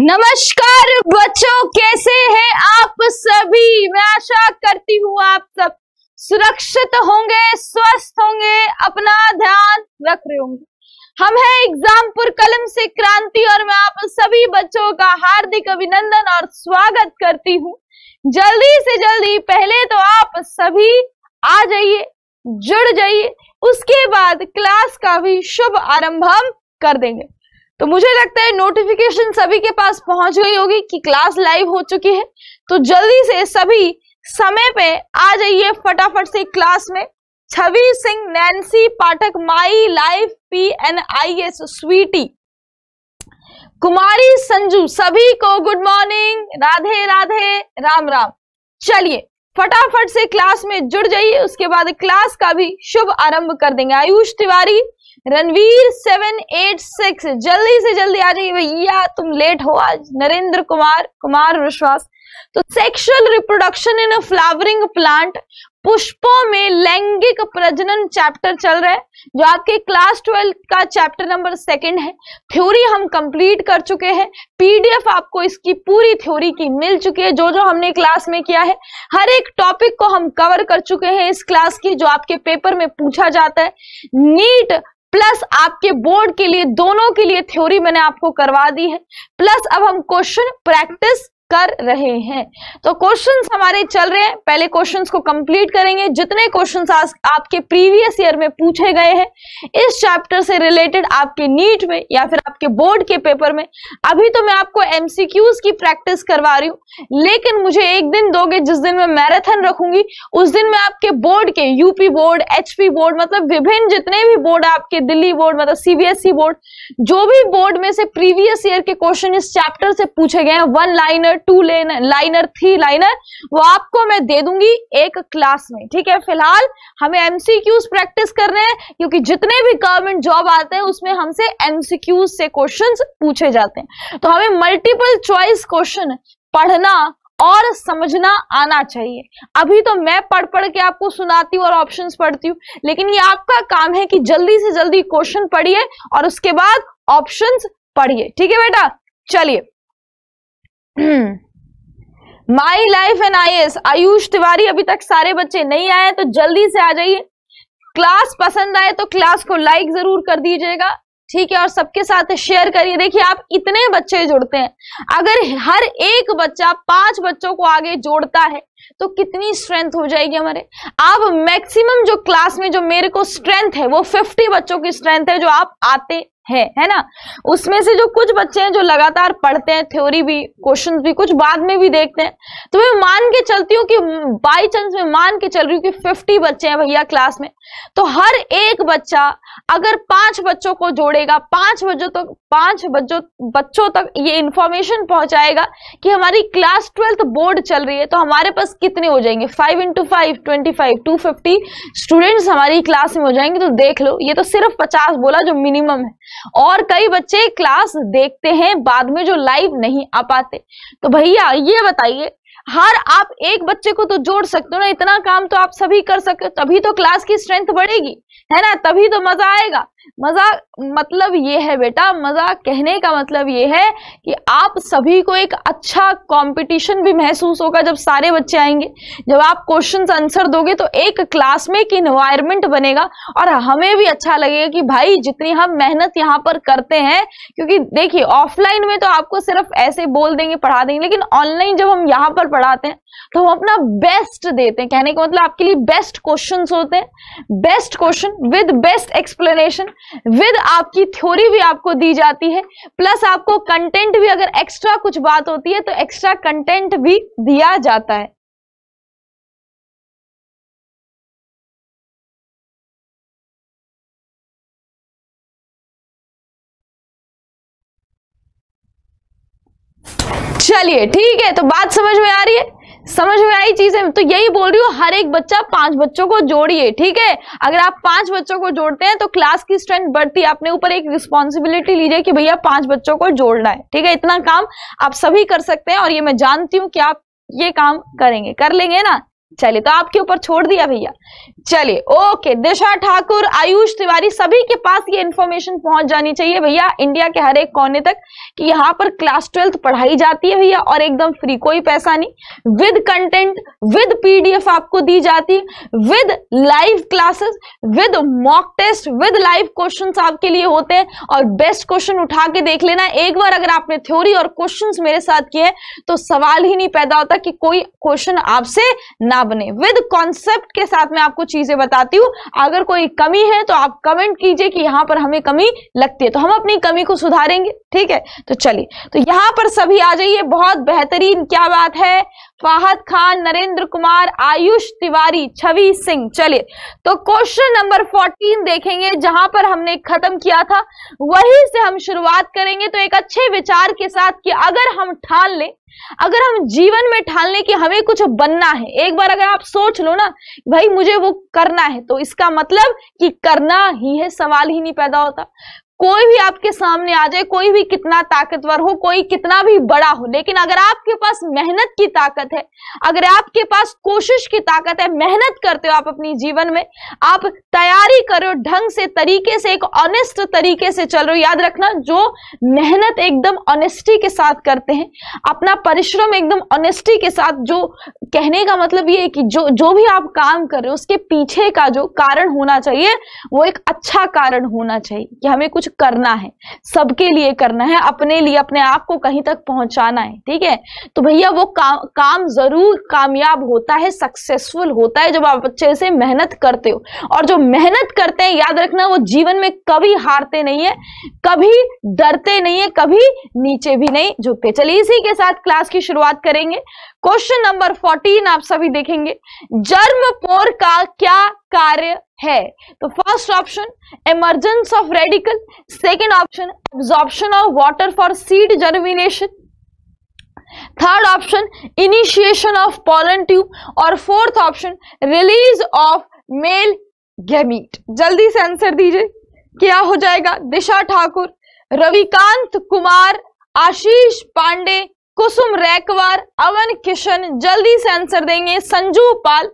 नमस्कार बच्चों कैसे हैं आप सभी मैं आशा करती हूँ आप सब सुरक्षित होंगे स्वस्थ होंगे अपना ध्यान रख रहे होंगे हम हैं एग्जामपुर कलम से क्रांति और मैं आप सभी बच्चों का हार्दिक अभिनंदन और स्वागत करती हूँ जल्दी से जल्दी पहले तो आप सभी आ जाइए जुड़ जाइए उसके बाद क्लास का भी शुभ आरंभ हम कर देंगे तो मुझे लगता है नोटिफिकेशन सभी के पास पहुंच गई होगी कि क्लास लाइव हो चुकी है तो जल्दी से सभी समय पे आ जाइए फटाफट से क्लास में Chhavi Singh Nancy Pathak my life P N I S Sweety Kumari Sanju सभी को गुड मॉर्निंग राधे राधे राम राम चलिए फटाफट से क्लास में जुड़ जाइए उसके बाद क्लास का भी शुभ आरंभ कर देंगे Ayush Tiwari Ranveer seven eight six जल्दी से जल्दी आ जाइए भैया तुम लेट हो आज नरेंद्र कुमार कुमार विश्वास तो sexual reproduction in a flowering plant पुष्पों में लैंगिक प्रजनन चैप्टर चल रहा है जो आपके क्लास ट्वेल्थ का चैप्टर नंबर सेकंड है थ्योरी हम कंप्लीट कर चुके हैं पीडीएफ आपको इसकी पूरी थ्योरी की मिल चुकी है जो जो हमने क्लास में किया है हर एक टॉपिक को हम कवर कर चुके हैं इस क्लास की जो आपके पेपर में पूछा जाता है नीट प्लस आपके बोर्ड के लिए दोनों के लिए थ्योरी मैंने आपको करवा दी है प्लस अब हम क्वेश्चन प्रैक्टिस कर रहे हैं तो क्वेश्चंस हमारे चल रहे हैं पहले क्वेश्चंस को कंप्लीट करेंगे जितने क्वेश्चंस आज आपके प्रीवियस ईयर में पूछे गए हैं इस चैप्टर से रिलेटेड आपके नीट में या फिर आपके बोर्ड के पेपर में अभी तो मैं आपको एमसीक्यूज की प्रैक्टिस करवा रही हूँ लेकिन मुझे एक दिन दोगे जिस दिन मैं मैराथन रखूंगी उस दिन मैं आपके बोर्ड के यूपी बोर्ड एच बोर्ड मतलब विभिन्न जितने भी बोर्ड आपके दिल्ली बोर्ड मतलब सीबीएसई बोर्ड e जो भी बोर्ड में से प्रीवियस ईयर के क्वेश्चन इस चैप्टर से पूछे गए हैं one liner liner two liner three liner वो आपको मैं दे दूंगी एक क्लास में ठीक है फिलहाल हमें एमसीक्यूज प्रैक्टिस करने हैं क्योंकि जितने भी गवर्नमेंट जॉब आते हैं उसमें हमसे एमसीक्यूज से क्वेश्चन पूछे जाते हैं तो हमें मल्टीपल चॉइस क्वेश्चन पढ़ना और समझना आना चाहिए अभी तो मैं पढ़ पढ़ के आपको सुनाती हूँ और ऑप्शंस पढ़ती हूँ लेकिन ये आपका काम है कि जल्दी से जल्दी क्वेश्चन पढ़िए और उसके बाद ऑप्शंस पढ़िए ठीक है बेटा चलिए my life and I S Ayush Tiwari अभी तक सारे बच्चे नहीं आए तो जल्दी से आ जाइए क्लास पसंद आए तो क्लास को लाइक जरूर कर दीजिएगा ठीक है और सबके साथ शेयर करिए देखिए आप इतने बच्चे जुड़ते हैं अगर हर एक बच्चा पांच बच्चों को आगे जोड़ता है तो कितनी स्ट्रेंथ हो जाएगी हमारे आप मैक्सिमम जो क्लास में जो मेरे को स्ट्रेंथ है वो फिफ्टी बच्चों की स्ट्रेंथ है जो आप आते है है ना उसमें से जो कुछ बच्चे हैं जो लगातार पढ़ते हैं थ्योरी भी क्वेश्चंस भी कुछ बाद में भी देखते हैं तो मैं मान के चलती हूँ कि बाय चांस मैं मान के चल रही हूँ कि फिफ्टी बच्चे हैं भैया क्लास में तो हर एक बच्चा अगर पांच बच्चों को जोड़ेगा पांच बच्चों तो पांच बच्चों बच्चों तक ये इंफॉर्मेशन पहुंचाएगा कि हमारी क्लास ट्वेल्थ बोर्ड चल रही है तो हमारे पास कितने हो जाएंगे five into five twenty five two fifty students हमारी क्लास में हो जाएंगे तो देख लो ये तो सिर्फ पचास बोला जो मिनिमम है और कई बच्चे क्लास देखते हैं बाद में जो लाइव नहीं आ पाते तो भैया ये बताइए हर आप एक बच्चे को तो जोड़ सकते हो ना इतना काम तो आप सभी कर सकते हो तभी तो क्लास की स्ट्रेंथ बढ़ेगी है ना तभी तो मजा आएगा मजा मतलब ये है बेटा मजा कहने का मतलब ये है कि आप सभी को एक अच्छा कंपटीशन भी महसूस होगा जब सारे बच्चे आएंगे जब आप क्वेश्चन आंसर दोगे तो एक क्लास में एक इन्वायरमेंट बनेगा और हमें भी अच्छा लगेगा कि भाई जितनी हम मेहनत यहाँ पर करते हैं क्योंकि देखिए ऑफलाइन में तो आपको सिर्फ ऐसे बोल देंगे पढ़ा देंगे लेकिन ऑनलाइन जब हम यहाँ पर पढ़ाते हैं तो हम अपना बेस्ट देते हैं कहने का मतलब आपके लिए बेस्ट क्वेश्चन होते हैं best question with best explanation with आपकी थ्योरी भी आपको दी जाती है प्लस आपको कंटेंट भी अगर एक्स्ट्रा कुछ बात होती है तो एक्स्ट्रा कंटेंट भी दिया जाता है चलिए ठीक है तो बात समझ में आ रही है समझ में आई चीजें तो यही बोल रही हूँ हर एक बच्चा पांच बच्चों को जोड़िए ठीक है अगर आप पांच बच्चों को जोड़ते हैं तो क्लास की स्ट्रेंथ बढ़ती है अपने ऊपर एक रिस्पॉन्सिबिलिटी लीजिए कि भैया पांच बच्चों को जोड़ना है ठीक है इतना काम आप सभी कर सकते हैं और ये मैं जानती हूँ कि आप ये काम करेंगे कर लेंगे ना चलिए तो आपके ऊपर छोड़ दिया भैया चलिए ओके दिशा ठाकुर आयुष तिवारी सभी के पास ये इन्फॉर्मेशन पहुंच जानी चाहिए भैया इंडिया के हर एक कोने तक कि यहाँ पर क्लास ट्वेल्थ पढ़ाई जाती है भैया और एकदम फ्री कोई पैसा नहीं विद कंटेंट विद पीडीएफ आपको दी जाती है with live classes with mock test with live question आपके लिए होते हैं और बेस्ट क्वेश्चन उठा के देख लेना एक बार अगर आपने थ्योरी और क्वेश्चन मेरे साथ किए तो सवाल ही नहीं पैदा होता कि कोई क्वेश्चन आपसे ना बने विद कॉन्सेप्ट के साथ में आपको चीजें बताती हूँ अगर कोई कमी है तो आप कमेंट कीजिए कि यहाँ पर हमें कमी लगती है तो हम अपनी कमी को सुधारेंगे ठीक है तो चलिए तो यहाँ पर सभी आ जाइए बहुत बेहतरीन क्या बात है फाहद खान नरेंद्र कुमार आयुष तिवारी छवि सिंह चलिए तो क्वेश्चन नंबर फोर्टीन देखेंगे जहां पर हमने खत्म किया था वहीं से हम शुरुआत करेंगे तो एक अच्छे विचार के साथ कि अगर हम ठान लें अगर हम जीवन में ठालने लें कि हमें कुछ बनना है एक बार अगर आप सोच लो ना भाई मुझे वो करना है तो इसका मतलब कि करना ही है सवाल ही नहीं पैदा होता कोई भी आपके सामने आ जाए कोई भी कितना ताकतवर हो कोई कितना भी बड़ा हो लेकिन अगर आपके पास मेहनत की ताकत है अगर आपके पास कोशिश की ताकत है मेहनत करते हो आप अपनी जीवन में आप तैयारी करो ढंग से तरीके से एक ऑनेस्ट तरीके से चल रहे हो याद रखना जो मेहनत एकदम ऑनेस्टी के साथ करते हैं अपना परिश्रम एकदम ऑनेस्टी के साथ जो कहने का मतलब ये है कि जो जो भी आप काम कर रहे हो उसके पीछे का जो कारण होना चाहिए वो एक अच्छा कारण होना चाहिए कि हमें कुछ कुछ करना है सबके लिए करना है अपने लिए अपने आप को कहीं तक पहुंचाना है ठीक है तो भैया वो का, काम जरूर कामयाब होता है सक्सेसफुल होता है जब आप अच्छे से मेहनत करते हो और जो मेहनत करते हैं याद रखना वो जीवन में कभी हारते नहीं है कभी डरते नहीं है कभी नीचे भी नहीं झुकते चलिए इसी के साथ क्लास की शुरुआत करेंगे क्वेश्चन नंबर फोर्टीन आप सभी देखेंगे जर्म पोर का क्या कार्य है तो first option emergence of radicle second option absorption of water for seed germination third option initiation of pollen tube और fourth option release of male gamete जल्दी से आंसर दीजिए क्या हो जाएगा दिशा ठाकुर रविकांत कुमार आशीष पांडे कुसुम रैकवार अवन किशन जल्दी से आंसर देंगे संजू पाल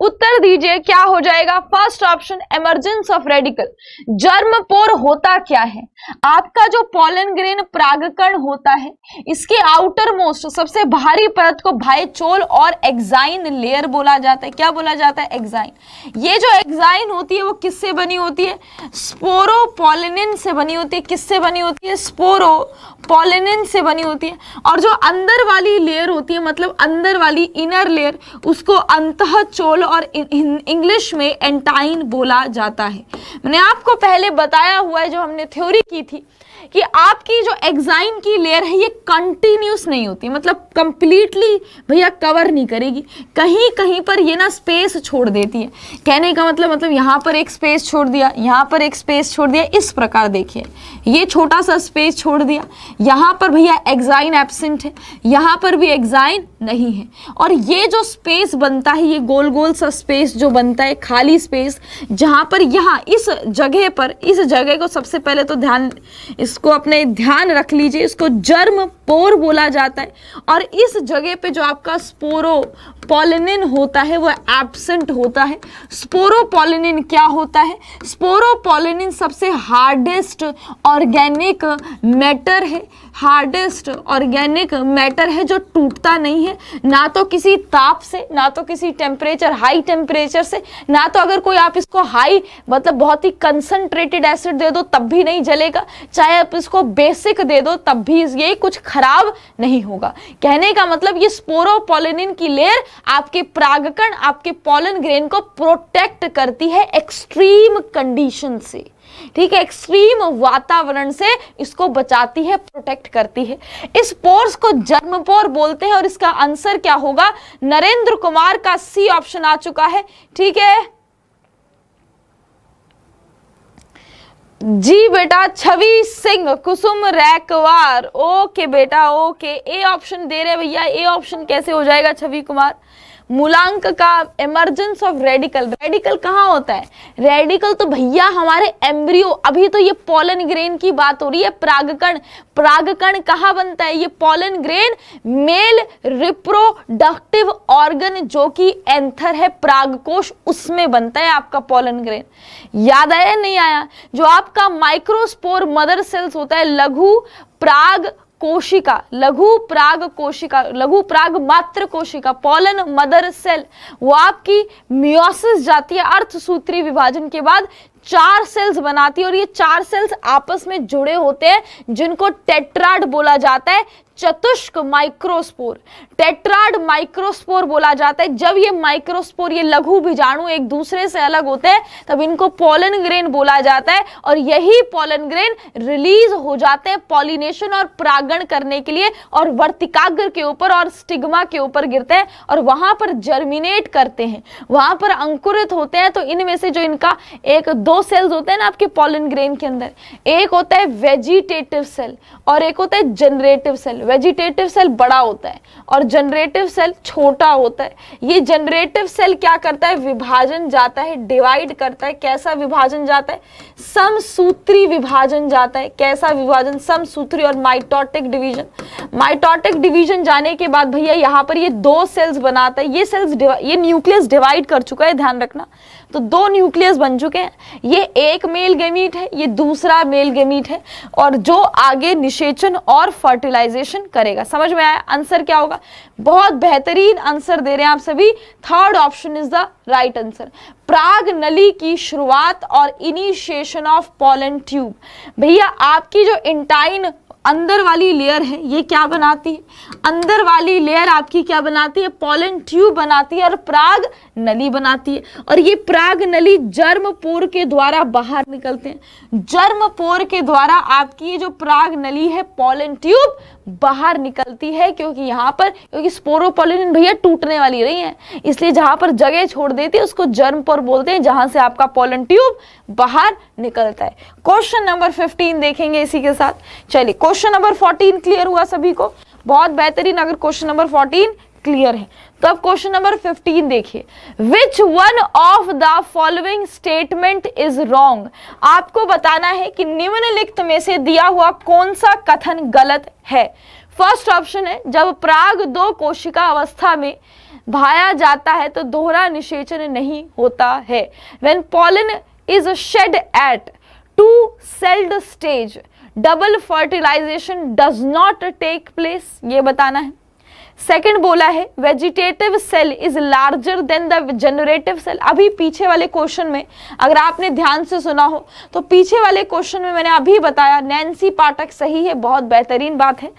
उत्तर दीजिए क्या हो जाएगा first option emergence of radicle germ pore होता क्या है आपका जो पॉलन ग्रेन प्रागकण होता है इसके आउटर मोस्ट सबसे भारी परत को भाई चोल और एक्साइन लेयर बोला जाता है क्या बोला जाता है एक्साइन ये जो एक्साइन होती है वो किससे बनी होती है स्पोरो पॉलिनिन से बनी होती है किससे बनी होती है स्पोरो पॉलिनिन से बनी होती है और जो अंदर वाली लेयर होती है मतलब अंदर वाली इनर लेयर उसको अंत चोल और इंग्लिश में एंटाइन बोला जाता है मैंने आपको पहले बताया हुआ है जो हमने थ्योरी की थी कि आपकी जो एग्जाइन की लेयर है ये कंटिन्यूस नहीं होती मतलब कंप्लीटली भैया कवर नहीं करेगी कहीं कहीं पर ये ना स्पेस छोड़ देती है कहने का मतलब मतलब यहाँ पर एक स्पेस छोड़ दिया यहाँ पर एक स्पेस छोड़ दिया इस प्रकार देखिए ये छोटा सा स्पेस छोड़ दिया यहाँ पर भैया एग्जाइन एबसेंट है यहाँ पर भी एग्जाइन नहीं है और ये जो स्पेस बनता है ये गोल गोल सा स्पेस जो बनता है खाली स्पेस जहाँ पर यहाँ इस जगह पर इस जगह को सबसे पहले तो ध्यान इस इसको अपने ध्यान रख लीजिए इसको जर्म पोर बोला जाता है और इस जगह पे जो आपका स्पोरो होता है वो एबसेंट होता है स्पोरोपोलिनिन क्या होता है स्पोरोपोलिनिन सबसे हार्डेस्ट ऑर्गेनिक मैटर है हार्डेस्ट ऑर्गेनिक मैटर है जो टूटता नहीं है ना तो किसी ताप से ना तो किसी टेम्परेचर हाई टेम्परेचर से ना तो अगर कोई आप इसको हाई मतलब बहुत ही कंसनट्रेटेड एसिड दे दो तब भी नहीं जलेगा चाहे आप इसको बेसिक दे दो तब भी ये कुछ खराब नहीं होगा कहने का मतलब ये स्पोरोपोलिनिन की लेयर आपके प्रागकण आपके पोलन ग्रेन को प्रोटेक्ट करती है एक्सट्रीम कंडीशन से ठीक है एक्सट्रीम वातावरण से इसको बचाती है प्रोटेक्ट करती है इस पोर्स को जन्म पोर बोलते हैं और इसका आंसर क्या होगा नरेंद्र कुमार का सी ऑप्शन आ चुका है ठीक है जी बेटा छवि सिंह कुसुम रैकवार ओके बेटा ओके ए ऑप्शन दे रहे भैया ए ऑप्शन कैसे हो जाएगा छवि कुमार मूलांक का इमरजेंस ऑफ रेडिकल रेडिकल कहाँ होता है रेडिकल तो भैया हमारे एम्ब्रियो अभी तो ये पोलन ग्रेन की बात हो रही है प्रागकण प्रागकण कहाँ बनता है ये pollen grain male reproductive organ जो कि एंथर है प्रागकोश उसमें बनता है आपका पोलन ग्रेन याद आया नहीं आया जो आपका माइक्रोस्पोर मदर सेल्स होता है लघु प्राग कोशिका लघु प्राग कोशिका लघु प्राग मात्र कोशिका पॉलन मदर सेल वो आपकी मियोसिस जाती है अर्थ सूत्री विभाजन के बाद चार सेल्स बनाती है और ये चार सेल्स आपस में जुड़े होते हैं जिनको टेट्राड बोला जाता है चतुष्क माइक्रोस्पोर टेट्राड माइक्रोस्पोर बोला जाता है जब ये माइक्रोस्पोर ये लघु बीजाणु एक दूसरे से अलग होते हैं तब इनको पोलन ग्रेन बोला जाता है और यही पोलन ग्रेन रिलीज हो जाते हैं पॉलिनेशन और प्रागण करने के लिए और वर्तिकाग्र के ऊपर और स्टिग्मा के ऊपर गिरते हैं और वहां पर जर्मिनेट करते हैं वहां पर अंकुरित होते हैं तो इनमें से जो इनका एक दो दो सेल्स होते हैं ना आपके पॉलन ग्रेन के अंदर एक होता है वेजिटेटिव सेल और एक होता है जनरेटिव सेल वेजिटेटिव सेल बड़ा होता है और जनरेटिव सेल छोटा होता है ये जनरेटिव सेल क्या करता है विभाजन जाता है डिवाइड करता है कैसा विभाजन जाता है समसूत्री विभाजन जाता है कैसा विभाजन समसूत्री और माइटोटिक डिवीजन माइटोटिक डिवीजन जाने के बाद भैया यहाँ पर ये दो सेल्स बनाता है ये सेल्स ये न्यूक्लियस डिवाइड कर चुका है ध्यान रखना तो दो न्यूक्लियस बन चुके हैं ये एक मेल गेमीट है ये दूसरा मेल गेमीट है और जो आगे निषेचन और फर्टिलाइजेशन करेगा समझ में आया आंसर क्या होगा बहुत बेहतरीन आंसर दे रहे हैं आप सभी third option is the right answer प्राग नली की शुरुआत और इनिशिएशन ऑफ पॉलन ट्यूब भैया आपकी जो इंटाइन अंदर वाली लेयर है ये क्या बनाती है अंदर वाली लेयर आपकी क्या बनाती है पोलन ट्यूब बनाती है और प्राग नली बनाती है और ये प्राग नली जर्म पोर के द्वारा बाहर निकलते हैं जर्म पोर के द्वारा आपकी ये जो प्राग नली है पॉलन ट्यूब बाहर निकलती है क्योंकि यहाँ पर क्योंकि स्पोरोपोलिन भैया टूटने वाली नहीं है इसलिए जहाँ पर जगह छोड़ देती है उसको जर्म पर बोलते हैं जहाँ से आपका पोलन ट्यूब बाहर निकलता है क्वेश्चन नंबर फिफ्टीन देखेंगे इसी के साथ चलिए क्वेश्चन नंबर फोर्टीन क्लियर हुआ सभी को बहुत बेहतरीन अगर क्वेश्चन नंबर फोर्टीन क्लियर है तो अब क्वेश्चन नंबर 15 देखिए which one of the following statement is wrong आपको बताना है कि निम्नलिखित में से दिया हुआ कौन सा कथन गलत है फर्स्ट ऑप्शन है जब प्राग दो कोशिका अवस्था में भाया जाता है तो दोहरा निषेचन नहीं होता है when pollen is shed at two celled stage double fertilization does not take place ये बताना है सेकंड बोला है vegetative cell is larger than the generative cell अभी पीछे वाले क्वेश्चन में अगर आपने ध्यान से सुना हो तो पीछे वाले क्वेश्चन में मैंने अभी बताया नैन्सी पाठक सही है बहुत बेहतरीन बात है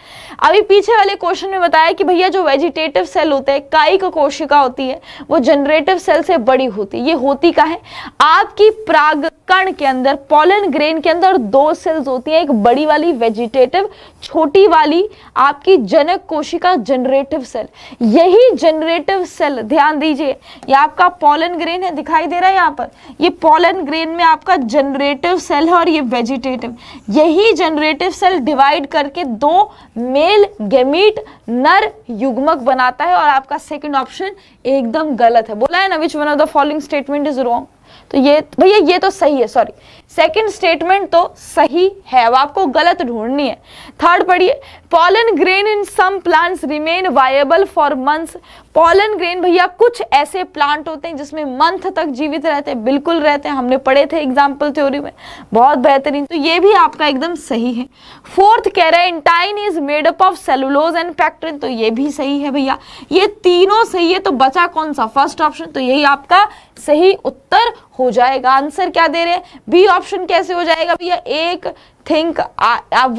अभी पीछे वाले क्वेश्चन में बताया कि भैया जो वेजिटेटिव सेल होते हैं कायिक कोशिका होती है वो जनरेटिव सेल से बड़ी होती है ये होती का है आपकी प्राग कण के अंदर पॉलन ग्रेन के अंदर दो सेल्स होती हैं एक बड़ी वाली वेजिटेटिव छोटी वाली आपकी जनक कोशिका जनरेटिव सेल यही जनरेटिव सेल ध्यान दीजिए ये आपका पॉलन ग्रेन है दिखाई दे रहा है यहाँ पर ये पॉलन ग्रेन में आपका जनरेटिव सेल है और ये वेजिटेटिव यही जनरेटिव सेल डिवाइड करके दो मेल गेमीट नर युग्मक बनाता है और आपका सेकेंड ऑप्शन एकदम गलत है बोला है ना which one of the following statement is wrong तो ये भैया ये तो सही है सॉरी सेकंड स्टेटमेंट तो सही है अब आपको गलत ढूंढनी है थर्ड पढ़िए pollen grain in some plants remain viable for months pollen grain भैया कुछ ऐसे प्लांट होते हैं जिसमें मंथ तक जीवित रहते हैं बिल्कुल रहते हैं हमने पढ़े थे एग्जाम्पल थ्योरी में बहुत बेहतरीन तो ये भी आपका एकदम सही है फोर्थ कह रहे हैं intine is made up of cellulose and pectin तो ये भी सही है भैया ये तीनों सही है तो बचा कौन सा फर्स्ट ऑप्शन तो यही आपका सही उत्तर हो जाएगा आंसर क्या दे रहे हैं बी ऑप्शन ऑप्शन कैसे हो जाएगा भैया एक थिंक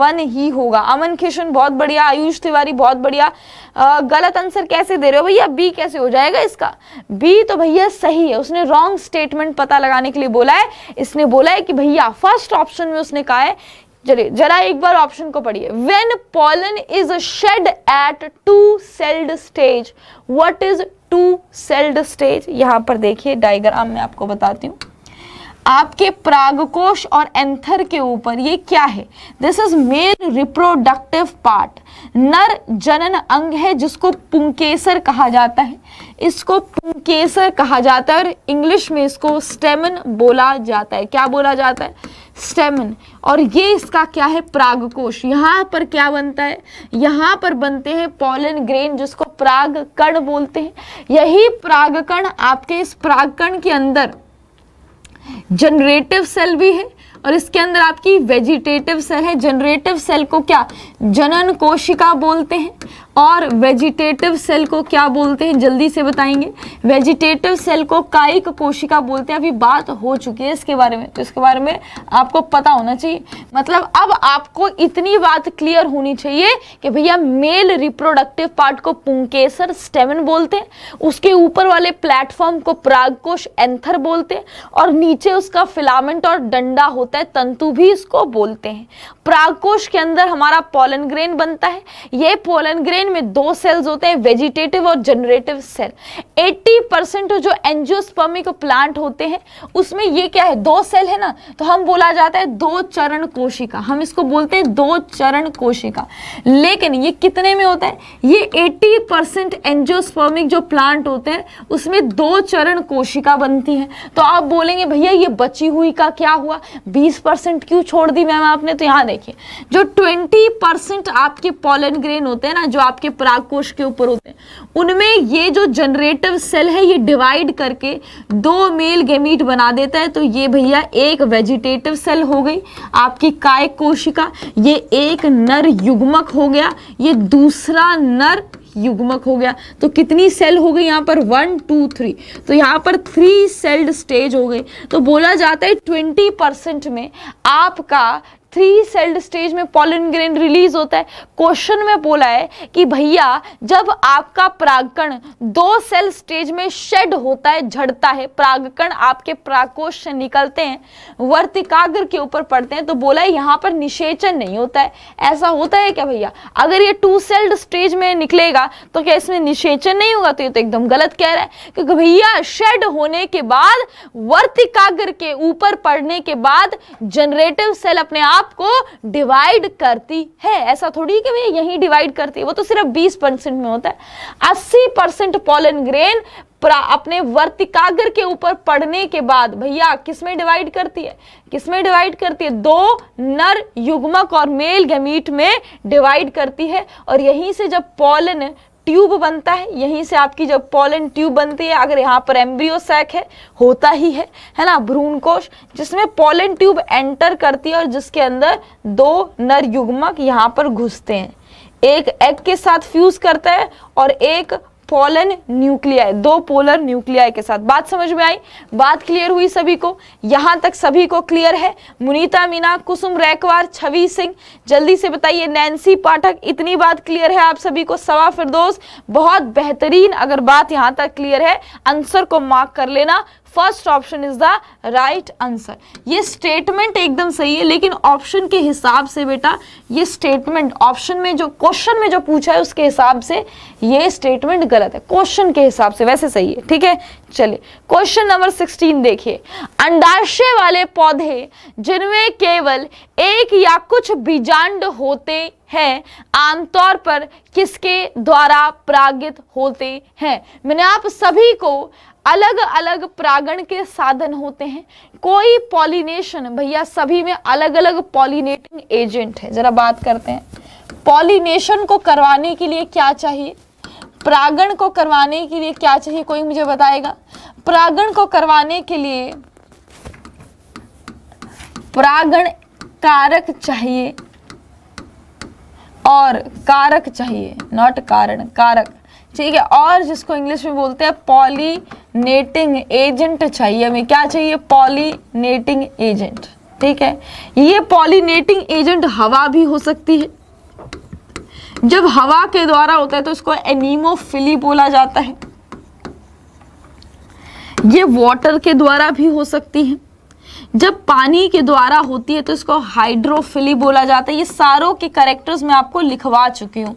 वन ही होगा अमन किशन बहुत बढ़िया आयुष तिवारी बहुत बढ़िया गलत आंसर कैसे दे रहे हो भैया बी कैसे हो जाएगा इसका बी तो भैया सही है उसने रॉन्ग स्टेटमेंट पता लगाने के लिए बोला है इसने बोला है कि भैया फर्स्ट ऑप्शन में उसने कहा है चलिए जरा एक बार ऑप्शन को पढ़िए when pollen is shed at two celled stage what is two celled stage यहां पर देखिए डायग्राम में आपको बताती हूँ आपके प्रागकोश और एंथर के ऊपर ये क्या है this is male reproductive part नर जनन अंग है जिसको पुंकेसर कहा जाता है इसको पुंकेसर कहा जाता है और इंग्लिश में इसको स्टेमन बोला जाता है क्या बोला जाता है स्टेमन और ये इसका क्या है प्रागकोश यहाँ पर क्या बनता है यहाँ पर बनते हैं पॉलन ग्रेन जिसको प्राग कण बोलते हैं यही प्राग कण आपके इस प्राग कण के अंदर जनरेटिव सेल भी है और इसके अंदर आपकी वेजिटेटिव सेल है जनरेटिव सेल को क्या जनन कोशिका बोलते हैं और वेजिटेटिव सेल को क्या बोलते हैं जल्दी से बताएंगे वेजिटेटिव सेल को कायिक कोशिका बोलते हैं अभी बात हो चुकी है इसके बारे में तो इसके बारे में आपको पता होना चाहिए मतलब अब आपको इतनी बात क्लियर होनी चाहिए कि भैया मेल रिप्रोडक्टिव पार्ट को पुंकेसर स्टेमन बोलते हैं उसके ऊपर वाले प्लेटफॉर्म को प्रागकोश एंथर बोलते हैं और नीचे उसका फिलामेंट और डंडा होता है तंतु भी इसको बोलते हैं प्रागकोश के अंदर हमारा पोलनग्रेन बनता है ये पोलनग्रेन यूट्राइन में दो सेल्स होते हैं वेजिटेटिव और जनरेटिव सेल 80 परसेंट जो एंजियोस्पर्मिक प्लांट होते हैं उसमें ये क्या है दो सेल है ना तो हम बोला जाता है दो चरण कोशिका हम इसको बोलते हैं दो चरण कोशिका लेकिन ये कितने में होता है ये 80 परसेंट एंजियोस्पर्मिक जो प्लांट होते हैं उसमें दो चरण कोशिका बनती है तो आप बोलेंगे भैया ये बची हुई का क्या हुआ बीस क्यों छोड़ दी मैम आपने तो यहाँ देखिए जो ट्वेंटी आपके पॉलन ग्रेन होते हैं ना जो आप आपके परागकोश के ऊपर होते हैं उनमें ये जो जनरेटिव सेल है ये डिवाइड करके दो मेल गेमीट बना देता है तो ये भैया एक वेजिटेटिव सेल हो गई आपकी काय कोशिका ये एक नर युग्मक हो गया ये दूसरा नर युग्मक हो गया तो कितनी सेल हो गई यहाँ पर वन टू थ्री तो यहाँ पर थ्री सेल्ड स्टेज हो गई तो बोला जाता है ट्वेंटी परसेंट में आपका थ्री सेल्ड स्टेज में पॉलन ग्रेन रिलीज होता है क्वेश्चन में बोला है कि भैया जब आपका प्रागकण दो सेल स्टेज में शेड होता है झड़ता है प्रागकण आपके प्राकोष से निकलते हैं वर्तिकाग्र के ऊपर पड़ते हैं तो बोला है यहाँ पर निषेचन नहीं होता है ऐसा होता है क्या भैया अगर ये टू सेल्ड स्टेज में निकलेगा तो क्या इसमें निषेचन नहीं होगा तो ये तो एकदम गलत कह रहा है क्योंकि भैया शेड होने के बाद वर्तिकाग्र के ऊपर पड़ने के बाद जनरेटिव सेल अपने आप आप को डिवाइड करती है ऐसा थोड़ी कि भैया यही डिवाइड करती है वो तो सिर्फ 20 परसेंट में होता है 80 परसेंट पोलन ग्रेन अपने वर्तिकाग्र के ऊपर पड़ने के बाद भैया किसमें डिवाइड करती है किसमें डिवाइड करती है दो नर युग्मक और मेल गमीट में डिवाइड करती है और यहीं से जब पोलन ट्यूब बनता है यहीं से आपकी जब पॉलन ट्यूब बनती है अगर यहाँ पर एम्ब्रियो सैक है होता ही है है ना भ्रूण कोश जिसमें पॉलन ट्यूब एंटर करती है और जिसके अंदर दो नर युग्मक यहाँ पर घुसते हैं एक एग के साथ फ्यूज करता है और एक पोलन न्यूक्लिया दो पोलर न्यूक्लिया के साथ बात समझ में आई बात क्लियर हुई सभी को यहां तक सभी को क्लियर है मुनीता मीना कुसुम रैकवार छवि सिंह जल्दी से बताइए नैन्सी पाठक इतनी बात क्लियर है आप सभी को सवा फिरदोस बहुत बेहतरीन अगर बात यहां तक क्लियर है आंसर को मार्क कर लेना first option is the right answer ये स्टेटमेंट एकदम सही है लेकिन ऑप्शन के हिसाब से बेटा ये स्टेटमेंट ऑप्शन में जो क्वेश्चन में जो पूछा है उसके हिसाब से ये स्टेटमेंट गलत है क्वेश्चन के हिसाब से वैसे सही है ठीक है चलिए क्वेश्चन नंबर सिक्सटीन देखिए अंडाशय वाले पौधे जिनमें केवल एक या कुछ बीजांड होते हैं आमतौर पर किसके द्वारा प्रागित होते हैं मैंने आप सभी को अलग अलग प्रागण के साधन होते हैं कोई पॉलिनेशन भैया सभी में अलग अलग पॉलिनेटिंग एजेंट है जरा बात करते हैं पॉलिनेशन को करवाने के लिए क्या चाहिए प्रागण को करवाने के लिए क्या चाहिए कोई मुझे बताएगा प्रागण को करवाने के लिए प्रागण कारक चाहिए और कारक चाहिए नॉट कारण कारक ठीक है और जिसको इंग्लिश में बोलते हैं पॉलीनेटिंग एजेंट चाहिए हमें क्या चाहिए पॉलीनेटिंग एजेंट ठीक है ये पॉलीनेटिंग एजेंट हवा भी हो सकती है जब हवा के द्वारा होता है तो इसको एनीमोफिली बोला जाता है ये वाटर के द्वारा भी हो सकती है जब पानी के द्वारा होती है तो इसको हाइड्रोफिली बोला जाता है ये सारों के करेक्टर्स मैं आपको लिखवा चुकी हूँ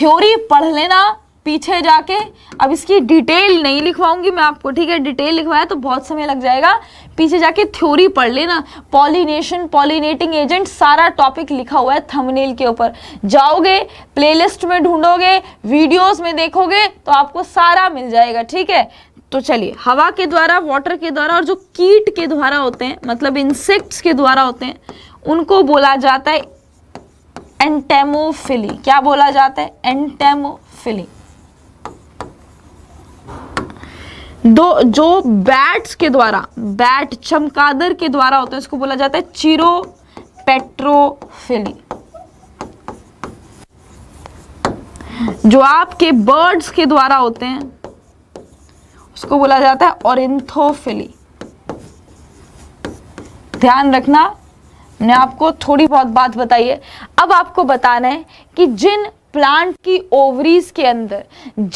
थ्योरी पढ़ लेना पीछे जाके अब इसकी डिटेल नहीं लिखवाऊंगी मैं आपको ठीक है डिटेल लिखवाया तो बहुत समय लग जाएगा पीछे जाके थ्योरी पढ़ लेना पॉलिनेशन पॉलिनेटिंग एजेंट सारा टॉपिक लिखा हुआ है थंबनेल के ऊपर जाओगे प्लेलिस्ट में ढूंढोगे वीडियोस में देखोगे तो आपको सारा मिल जाएगा ठीक है तो चलिए हवा के द्वारा वाटर के द्वारा और जो कीट के द्वारा होते हैं मतलब इंसेक्ट्स के द्वारा होते हैं उनको बोला जाता है एंटेमोफिली क्या बोला जाता है एंटेमोफिली दो जो बैट्स के द्वारा बैट चमकादर के द्वारा होता है इसको बोला जाता है चिरो पेट्रोफिली जो आपके बर्ड्स के द्वारा होते हैं उसको बोला जाता है ओरिंथोफिली ध्यान रखना मैंने आपको थोड़ी बहुत बात बताई है अब आपको बताना है कि जिन प्लांट की ओवरीज के अंदर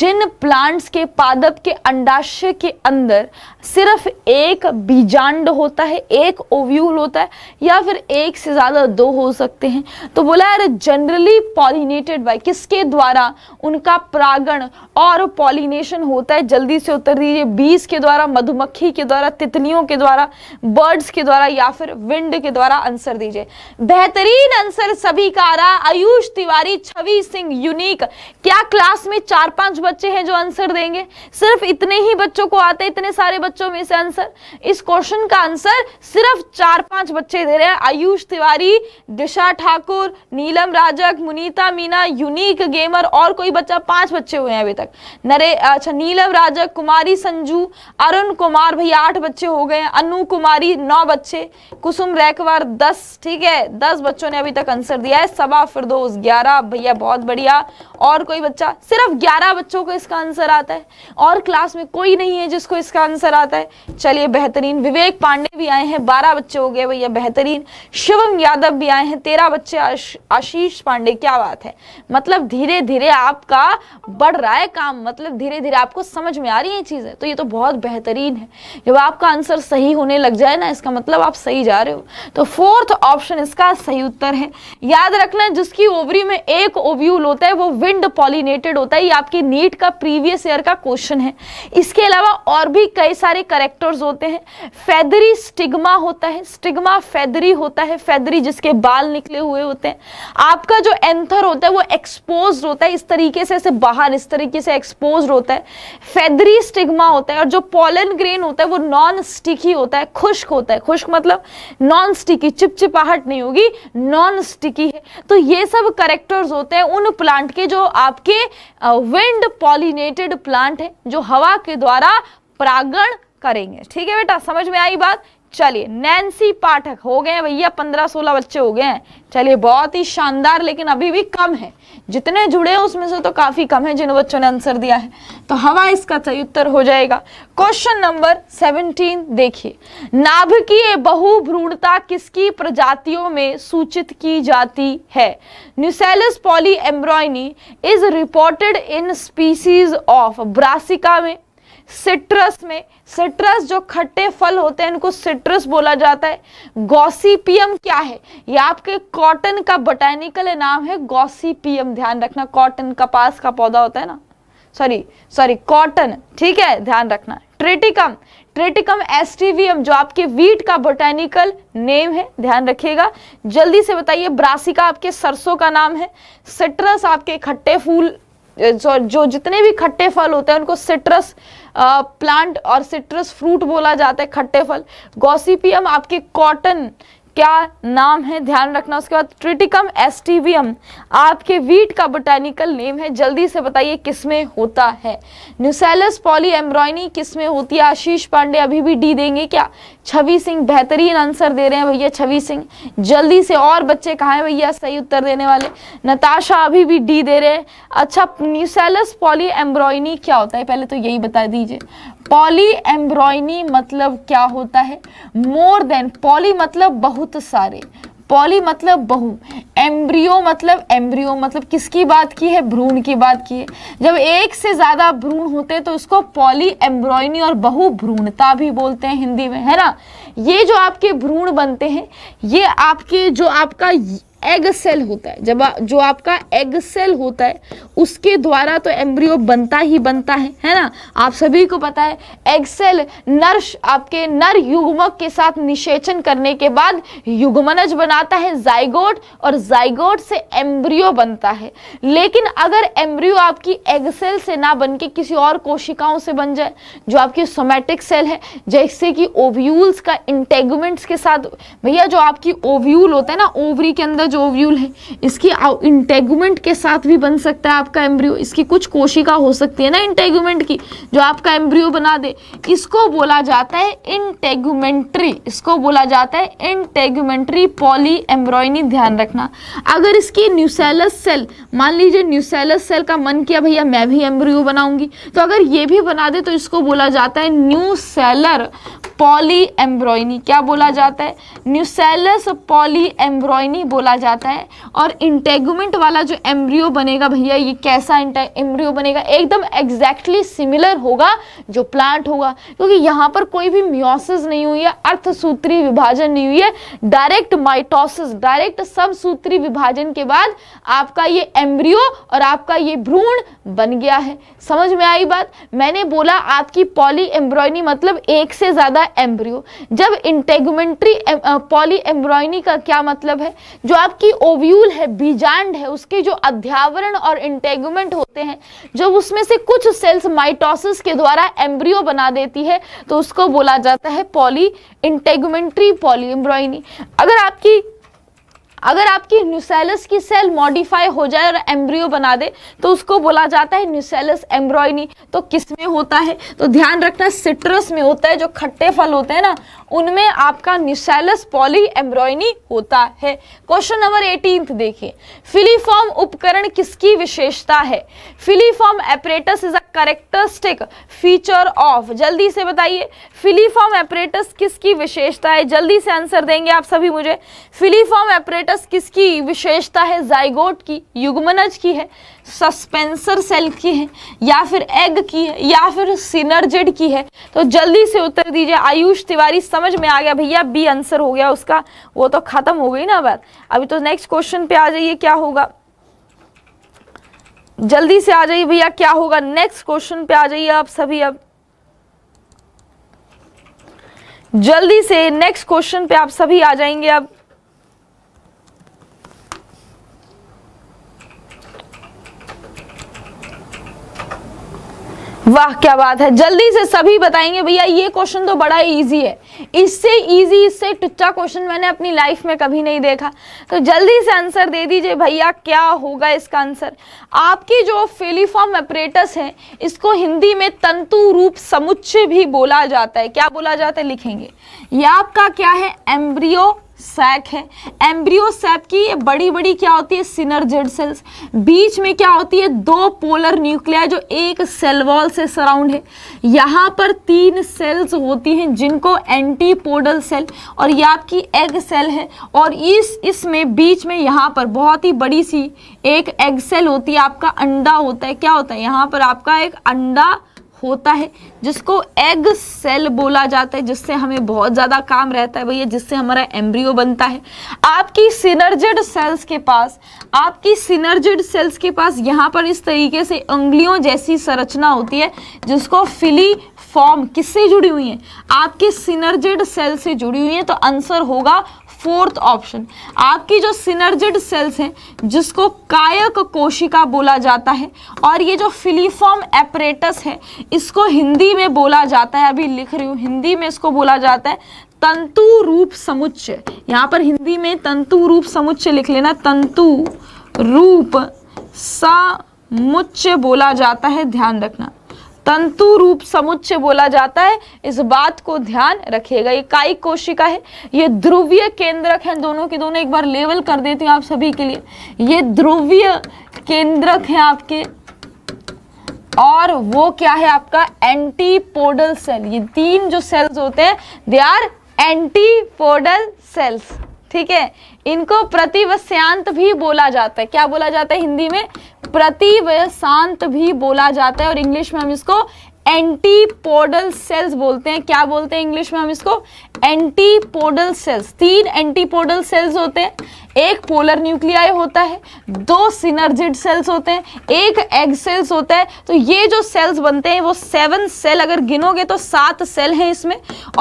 जिन प्लांट्स के पादप के अंडाशय के अंदर सिर्फ एक बीजांड होता है एक ओव्यूल होता है या फिर एक से ज़्यादा दो हो सकते हैं तो बोला यार जनरली पॉलिनेटेड बाय किसके द्वारा उनका प्रागण और पॉलिनेशन होता है जल्दी से उत्तर दीजिए बीज के द्वारा मधुमक्खी के द्वारा तितलियों के द्वारा बर्ड्स के द्वारा या फिर विंड के द्वारा आंसर दीजिए बेहतरीन आंसर सभी का आ रहा आयुष तिवारी छवि सिंह समथिंग यूनिक क्या क्लास में चार पांच बच्चे हैं जो आंसर देंगे सिर्फ इतने ही बच्चों को आते हैं इतने सारे बच्चों में से आंसर इस क्वेश्चन का आंसर सिर्फ चार पांच बच्चे दे रहे हैं आयुष तिवारी दिशा ठाकुर नीलम राजक मुनीता मीना यूनिक गेमर और कोई बच्चा पांच बच्चे हुए हैं अभी तक नरे अच्छा नीलम राजक कुमारी संजू अरुण कुमार भैया आठ बच्चे हो गए अनु कुमारी नौ बच्चे कुसुम रैकवार दस ठीक है दस बच्चों ने अभी तक आंसर दिया है सबा दो ग्यारह भैया बहुत बड़ी बढ़िया और कोई बच्चा सिर्फ 11 बच्चों को इसका आंसर आता है और क्लास में कोई नहीं है जिसको इसका आंसर आता है चलिए बेहतरीन विवेक पांडे भी आए हैं बारह बच्चे हो गए भैया बेहतरीन शिवम यादव भी आए हैं तेरह बच्चे आशीष पांडे क्या बात है मतलब धीरे धीरे आपका बढ़ रहा है काम मतलब धीरे धीरे आपको समझ में आ रही है चीज़ें तो ये तो बहुत बेहतरीन है जब आपका आंसर सही होने लग जाए ना इसका मतलब आप सही जा रहे हो तो फोर्थ ऑप्शन इसका सही उत्तर है याद रखना जिसकी ओवरी में एक ओव्यू मॉलिक्यूल होता है वो विंड पॉलिनेटेड होता है ये आपके नीट का प्रीवियस ईयर का क्वेश्चन है इसके अलावा और भी कई सारे करेक्टर्स होते हैं फेदरी स्टिग्मा होता है स्टिग्मा फेदरी होता है फेदरी जिसके बाल निकले हुए होते हैं आपका जो एंथर होता है वो एक्सपोज होता है इस तरीके से ऐसे बाहर इस तरीके से एक्सपोज होता है फेदरी स्टिग्मा होता है और जो पॉलन ग्रेन होता है वो नॉन स्टिकी होता है खुश्क होता है खुश्क मतलब नॉन स्टिकी चिपचिपाहट नहीं होगी नॉन स्टिकी है तो ये सब करेक्टर्स होते हैं उन प्लांट के जो आपके विंड पॉलिनेटेड प्लांट है जो हवा के द्वारा परागण करेंगे ठीक है बेटा समझ में आई बात चलिए नैन्सी पाठक हो गए भैया पंद्रह सोलह बच्चे हो गए हैं चलिए बहुत ही शानदार लेकिन अभी भी कम है जितने जुड़े हैं उसमें से तो काफी कम है जिन बच्चों ने आंसर दिया है तो हवा इसका सही उत्तर हो जाएगा क्वेश्चन नंबर सेवनटीन देखिए नाभिकीय बहुभ्रूणता किसकी प्रजातियों में सूचित की जाती है nucellar polyembryony is reported in species of Brassica में सिट्रस में सिट्रस जो खट्टे फल होते हैं इनको सिट्रस बोला जाता है गॉसिपियम क्या है ये आपके कॉटन का बोटेनिकल नाम है गॉसिपियम ध्यान रखना कॉटन कपास का पौधा होता है ना सॉरी सॉरी कॉटन ठीक है ध्यान रखना ट्रेटिकम ट्रेटिकम एस्टिवियम जो आपके वीट का बोटेनिकल नेम है ध्यान रखिएगा जल्दी से बताइए ब्रासिका आपके सरसों का नाम है सिट्रस आपके खट्टे फूल जो, जो जितने भी खट्टे फल होते हैं उनको सिट्रस प्लांट और सिट्रस फ्रूट बोला जाता है खट्टे फल गॉसिपियम आपके कॉटन क्या नाम है ध्यान रखना उसके बाद ट्रिटिकम एस्टिवियम आपके वीट का बोटेनिकल नेम है जल्दी से बताइए किसमें होता है न्यूसेलस पॉली एम्ब्रॉयनी किसमें होती है आशीष पांडे अभी भी डी देंगे क्या छवि सिंह बेहतरीन आंसर दे रहे हैं भैया छवि सिंह जल्दी से और बच्चे कहाँ हैं भैया सही उत्तर देने वाले नताशा अभी भी डी दे रहे हैं अच्छा न्यूसेलस पॉली एम्ब्रॉयनी क्या होता है पहले तो यही बता दीजिए पॉली एम्ब्रॉयनी मतलब क्या होता है मोर देन पॉली मतलब बहुत बहुत तो सारे पॉली मतलब बहु एम्ब्रियो मतलब एम्ब्रियो मतलब किसकी बात की है भ्रूण की बात की है जब एक से ज़्यादा भ्रूण होते हैं तो उसको पॉली एम्ब्रॉयनी और बहु भ्रूणता भी बोलते हैं हिंदी में है ना ये जो आपके भ्रूण बनते हैं ये आपके जो आपका एग सेल होता है जब आ, जो आपका एग सेल होता है उसके द्वारा तो एम्ब्रियो बनता ही बनता है है ना आप सभी को पता है एग सेल नर्श आपके नर युग्मक के साथ निषेचन करने के बाद युग्मनज बनाता है जाइगोट और जाइगोट से एम्ब्रियो बनता है लेकिन अगर एम्ब्रियो आपकी एग सेल से ना बन के किसी और कोशिकाओं से बन जाए जो आपकी सोमेटिक सेल है जैसे कि ओव्यूल्स का इंटेगमेंट्स के साथ भैया जो आपकी ओव्यूल होता है ना ओवरी के अंदर जो ओव्यूल है इसकी इंटेगूमेंट के साथ भी बन सकता है आपका एम्ब्रियो इसकी कुछ कोशिका हो सकती है ना इंटेगूमेंट की जो आपका एम्ब्रियो बना दे इसको बोला जाता है इंटेगूमेंट्री इसको बोला जाता है इंटेगूमेंट्री पॉली एम्ब्रॉयनी ध्यान रखना अगर इसकी न्यूसेलस सेल मान लीजिए न्यूसेलस सेल का मन किया भैया मैं भी एम्ब्रियो बनाऊंगी तो अगर ये भी बना दे तो इसको बोला जाता है न्यू सेलर पॉली एम्ब्रॉयनी क्या बोला जाता है न्यूसेलस पॉली एम्ब्रॉयनी बोला जाता है और इंटेगमेंट वाला जो एम्ब्रियो बनेगा भैया ये कैसा एम्ब्रियो बनेगा एकदम एग्जैक्टली सिमिलर होगा जो प्लांट होगा क्योंकि यहाँ पर कोई भी म्योसिस नहीं हुई है अर्थसूत्री विभाजन नहीं हुई है डायरेक्ट माइटोसिस डायरेक्ट सब सूत्री विभाजन के बाद आपका ये एम्ब्रियो और आपका ये भ्रूण बन गया है समझ में आई बात मैंने बोला आपकी पॉली एम्ब्रॉयनी मतलब एक से ज़्यादा एम्ब्रियो जब इंटेगमेंट्री पॉली एम्ब्रॉयनी का क्या मतलब है जो आप आपकी ओव्यूल है बीजांड है उसके जो अध्यावरण और इंटेगमेंट होते हैं जब उसमें से कुछ सेल्स माइटोसिस के द्वारा एम्ब्रियो बना देती है तो उसको बोला जाता है पॉली इंटेगमेंट्री पॉली एम्ब्रॉइनी अगर आपकी अगर आपकी न्यूसेलस की सेल मॉडिफाई हो जाए और एम्ब्रियो बना दे तो उसको बोला जाता है न्यूसेलस एम्ब्रॉयनी तो किस में होता है तो ध्यान रखना सिट्रस में होता है जो खट्टे फल होते हैं ना उनमें आपका न्यूसेलस पॉली एम्ब्रॉयनी होता है क्वेश्चन नंबर एटीन देखिए फिलीफॉर्म उपकरण किसकी विशेषता है filiform apparatus is a characteristic feature of जल्दी से बताइए फिलीफॉर्म एपरेटस किसकी विशेषता है जल्दी से आंसर देंगे आप सभी मुझे फिलीफॉर्म एपरेटस स्टेटस किसकी विशेषता है जाइगोट की युगमनज की है सस्पेंसर सेल की है या फिर एग की है या फिर सिनर्जेड की है तो जल्दी से उत्तर दीजिए आयुष तिवारी समझ में आ गया भैया बी आंसर हो गया उसका वो तो खत्म हो गई ना बात अभी तो नेक्स्ट क्वेश्चन पे आ जाइए क्या होगा जल्दी से आ जाइए भैया क्या होगा नेक्स्ट क्वेश्चन पे आ जाइए आप सभी अब जल्दी से नेक्स्ट क्वेश्चन पे आप सभी आ जाएंगे अब वाह क्या बात है जल्दी से सभी बताएंगे भैया ये क्वेश्चन तो बड़ा इजी है इससे इजी इससे टुच्चा क्वेश्चन मैंने अपनी लाइफ में कभी नहीं देखा तो जल्दी से आंसर दे दीजिए भैया क्या होगा इसका आंसर आपकी जो फेलीफॉर्म एपरेटस है इसको हिंदी में तंतु रूप समुच्चय भी बोला जाता है क्या बोला जाता है लिखेंगे यह आपका क्या है एम्ब्रियो सैक है एम्ब्रियो सैप की ये बड़ी बड़ी क्या होती है सिनर्जेड सेल्स बीच में क्या होती है दो पोलर न्यूक्लिया जो एक सेल वॉल से सराउंड है यहाँ पर तीन सेल्स होती हैं जिनको एंटीपोडल सेल और ये आपकी एग सेल है और इस इसमें बीच में यहाँ पर बहुत ही बड़ी सी एक एग सेल होती है आपका अंडा होता है क्या होता है यहाँ पर आपका एक अंडा होता है जिसको एग सेल बोला जाता है जिससे हमें बहुत ज़्यादा काम रहता है भैया जिससे हमारा एम्ब्रियो बनता है आपकी सिनर्जेड सेल्स के पास आपकी सिनर्जेड सेल्स के पास यहाँ पर इस तरीके से उंगलियों जैसी संरचना होती है जिसको फिली फॉर्म किससे जुड़ी हुई है आपके सिनर्जेड सेल से जुड़ी हुई है तो आंसर होगा फोर्थ ऑप्शन आपकी जो सिनर्जिड सेल्स हैं जिसको कायक कोशिका बोला जाता है और ये जो फिलीफॉर्म एपरेटस है इसको हिंदी में बोला जाता है अभी लिख रही हूँ हिंदी में इसको बोला जाता है तंतु रूप समुच्चय यहाँ पर हिंदी में तंतु रूप समुच्चय लिख लेना तंतु रूप समुच्चय बोला जाता है ध्यान रखना तंतु रूप समुच्चय बोला जाता है इस बात को ध्यान रखिएगा ये कायिक कोशिका है ये ध्रुवीय केंद्रक है दोनों के दोनों एक बार लेवल कर देती हूँ आप सभी के लिए ये ध्रुवीय केंद्रक है आपके और वो क्या है आपका एंटीपोडल सेल ये तीन जो सेल्स होते हैं दे आर एंटीपोडल सेल्स ठीक है इनको प्रतिवस्यांत भी बोला जाता है क्या बोला जाता है हिंदी में प्रतिवशांत भी बोला जाता है और इंग्लिश में हम इसको एंटीपोडल सेल्स बोलते हैं क्या बोलते हैं इंग्लिश में हम इसको एंटीपोडल सेल्स तीन एंटीपोडल सेल्स होते हैं एक पोलर न्यूक्लियाई होता है दो सिनर्जिड सेल्स होते हैं एक एग सेल्स होता है तो ये जो सेल्स बनते हैं वो सेवन सेल अगर गिनोगे तो सात सेल हैं इसमें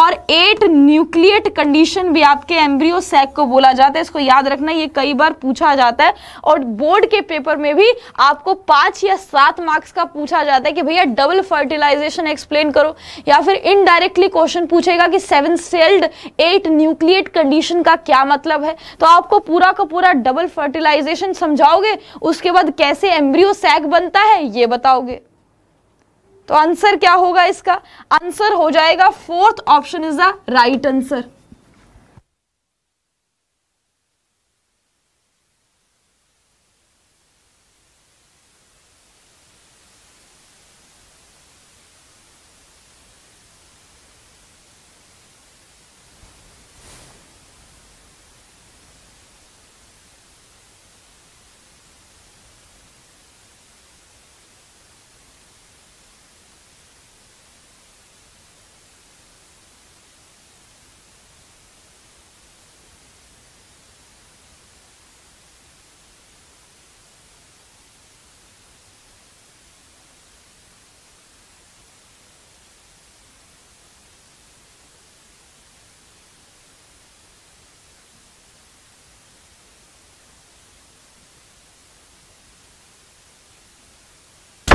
और एट न्यूक्लियट कंडीशन भी आपके एम्ब्रियो सैक को बोला जाता है इसको याद रखना ये कई बार पूछा जाता है और बोर्ड के पेपर में भी आपको पाँच या सात मार्क्स का पूछा जाता है कि भैया डबल फर्टिलाइजेशन एक्सप्लेन करो या फिर इनडायरेक्टली क्वेश्चन पूछेगा कि seven celled eight nucleate condition का क्या मतलब है तो आपको पूरा पूरा का पूरा डबल फर्टिलाइजेशन समझाओगे उसके बाद कैसे एम्ब्रियो सैक बनता है ये बताओगे तो आंसर क्या होगा इसका आंसर हो जाएगा fourth option is the right answer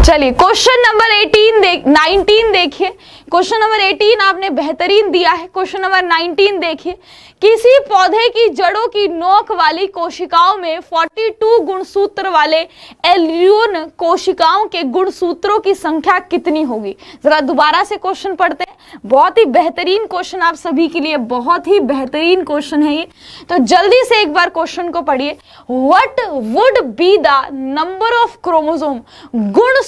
चलिए क्वेश्चन नंबर 18 देख 19 देखिए क्वेश्चन नंबर 18 आपने बेहतरीन दिया है क्वेश्चन नंबर 19 देखिए किसी पौधे की जड़ों की नोक वाली कोशिकाओं में 42 गुणसूत्र वाले एल्यून कोशिकाओं के गुणसूत्रों की संख्या कितनी होगी जरा दोबारा से क्वेश्चन पढ़ते हैं बहुत ही बेहतरीन क्वेश्चन आप सभी के लिए बहुत ही बेहतरीन क्वेश्चन है ये तो जल्दी से एक बार क्वेश्चन को पढ़िए what would be the number of chromosome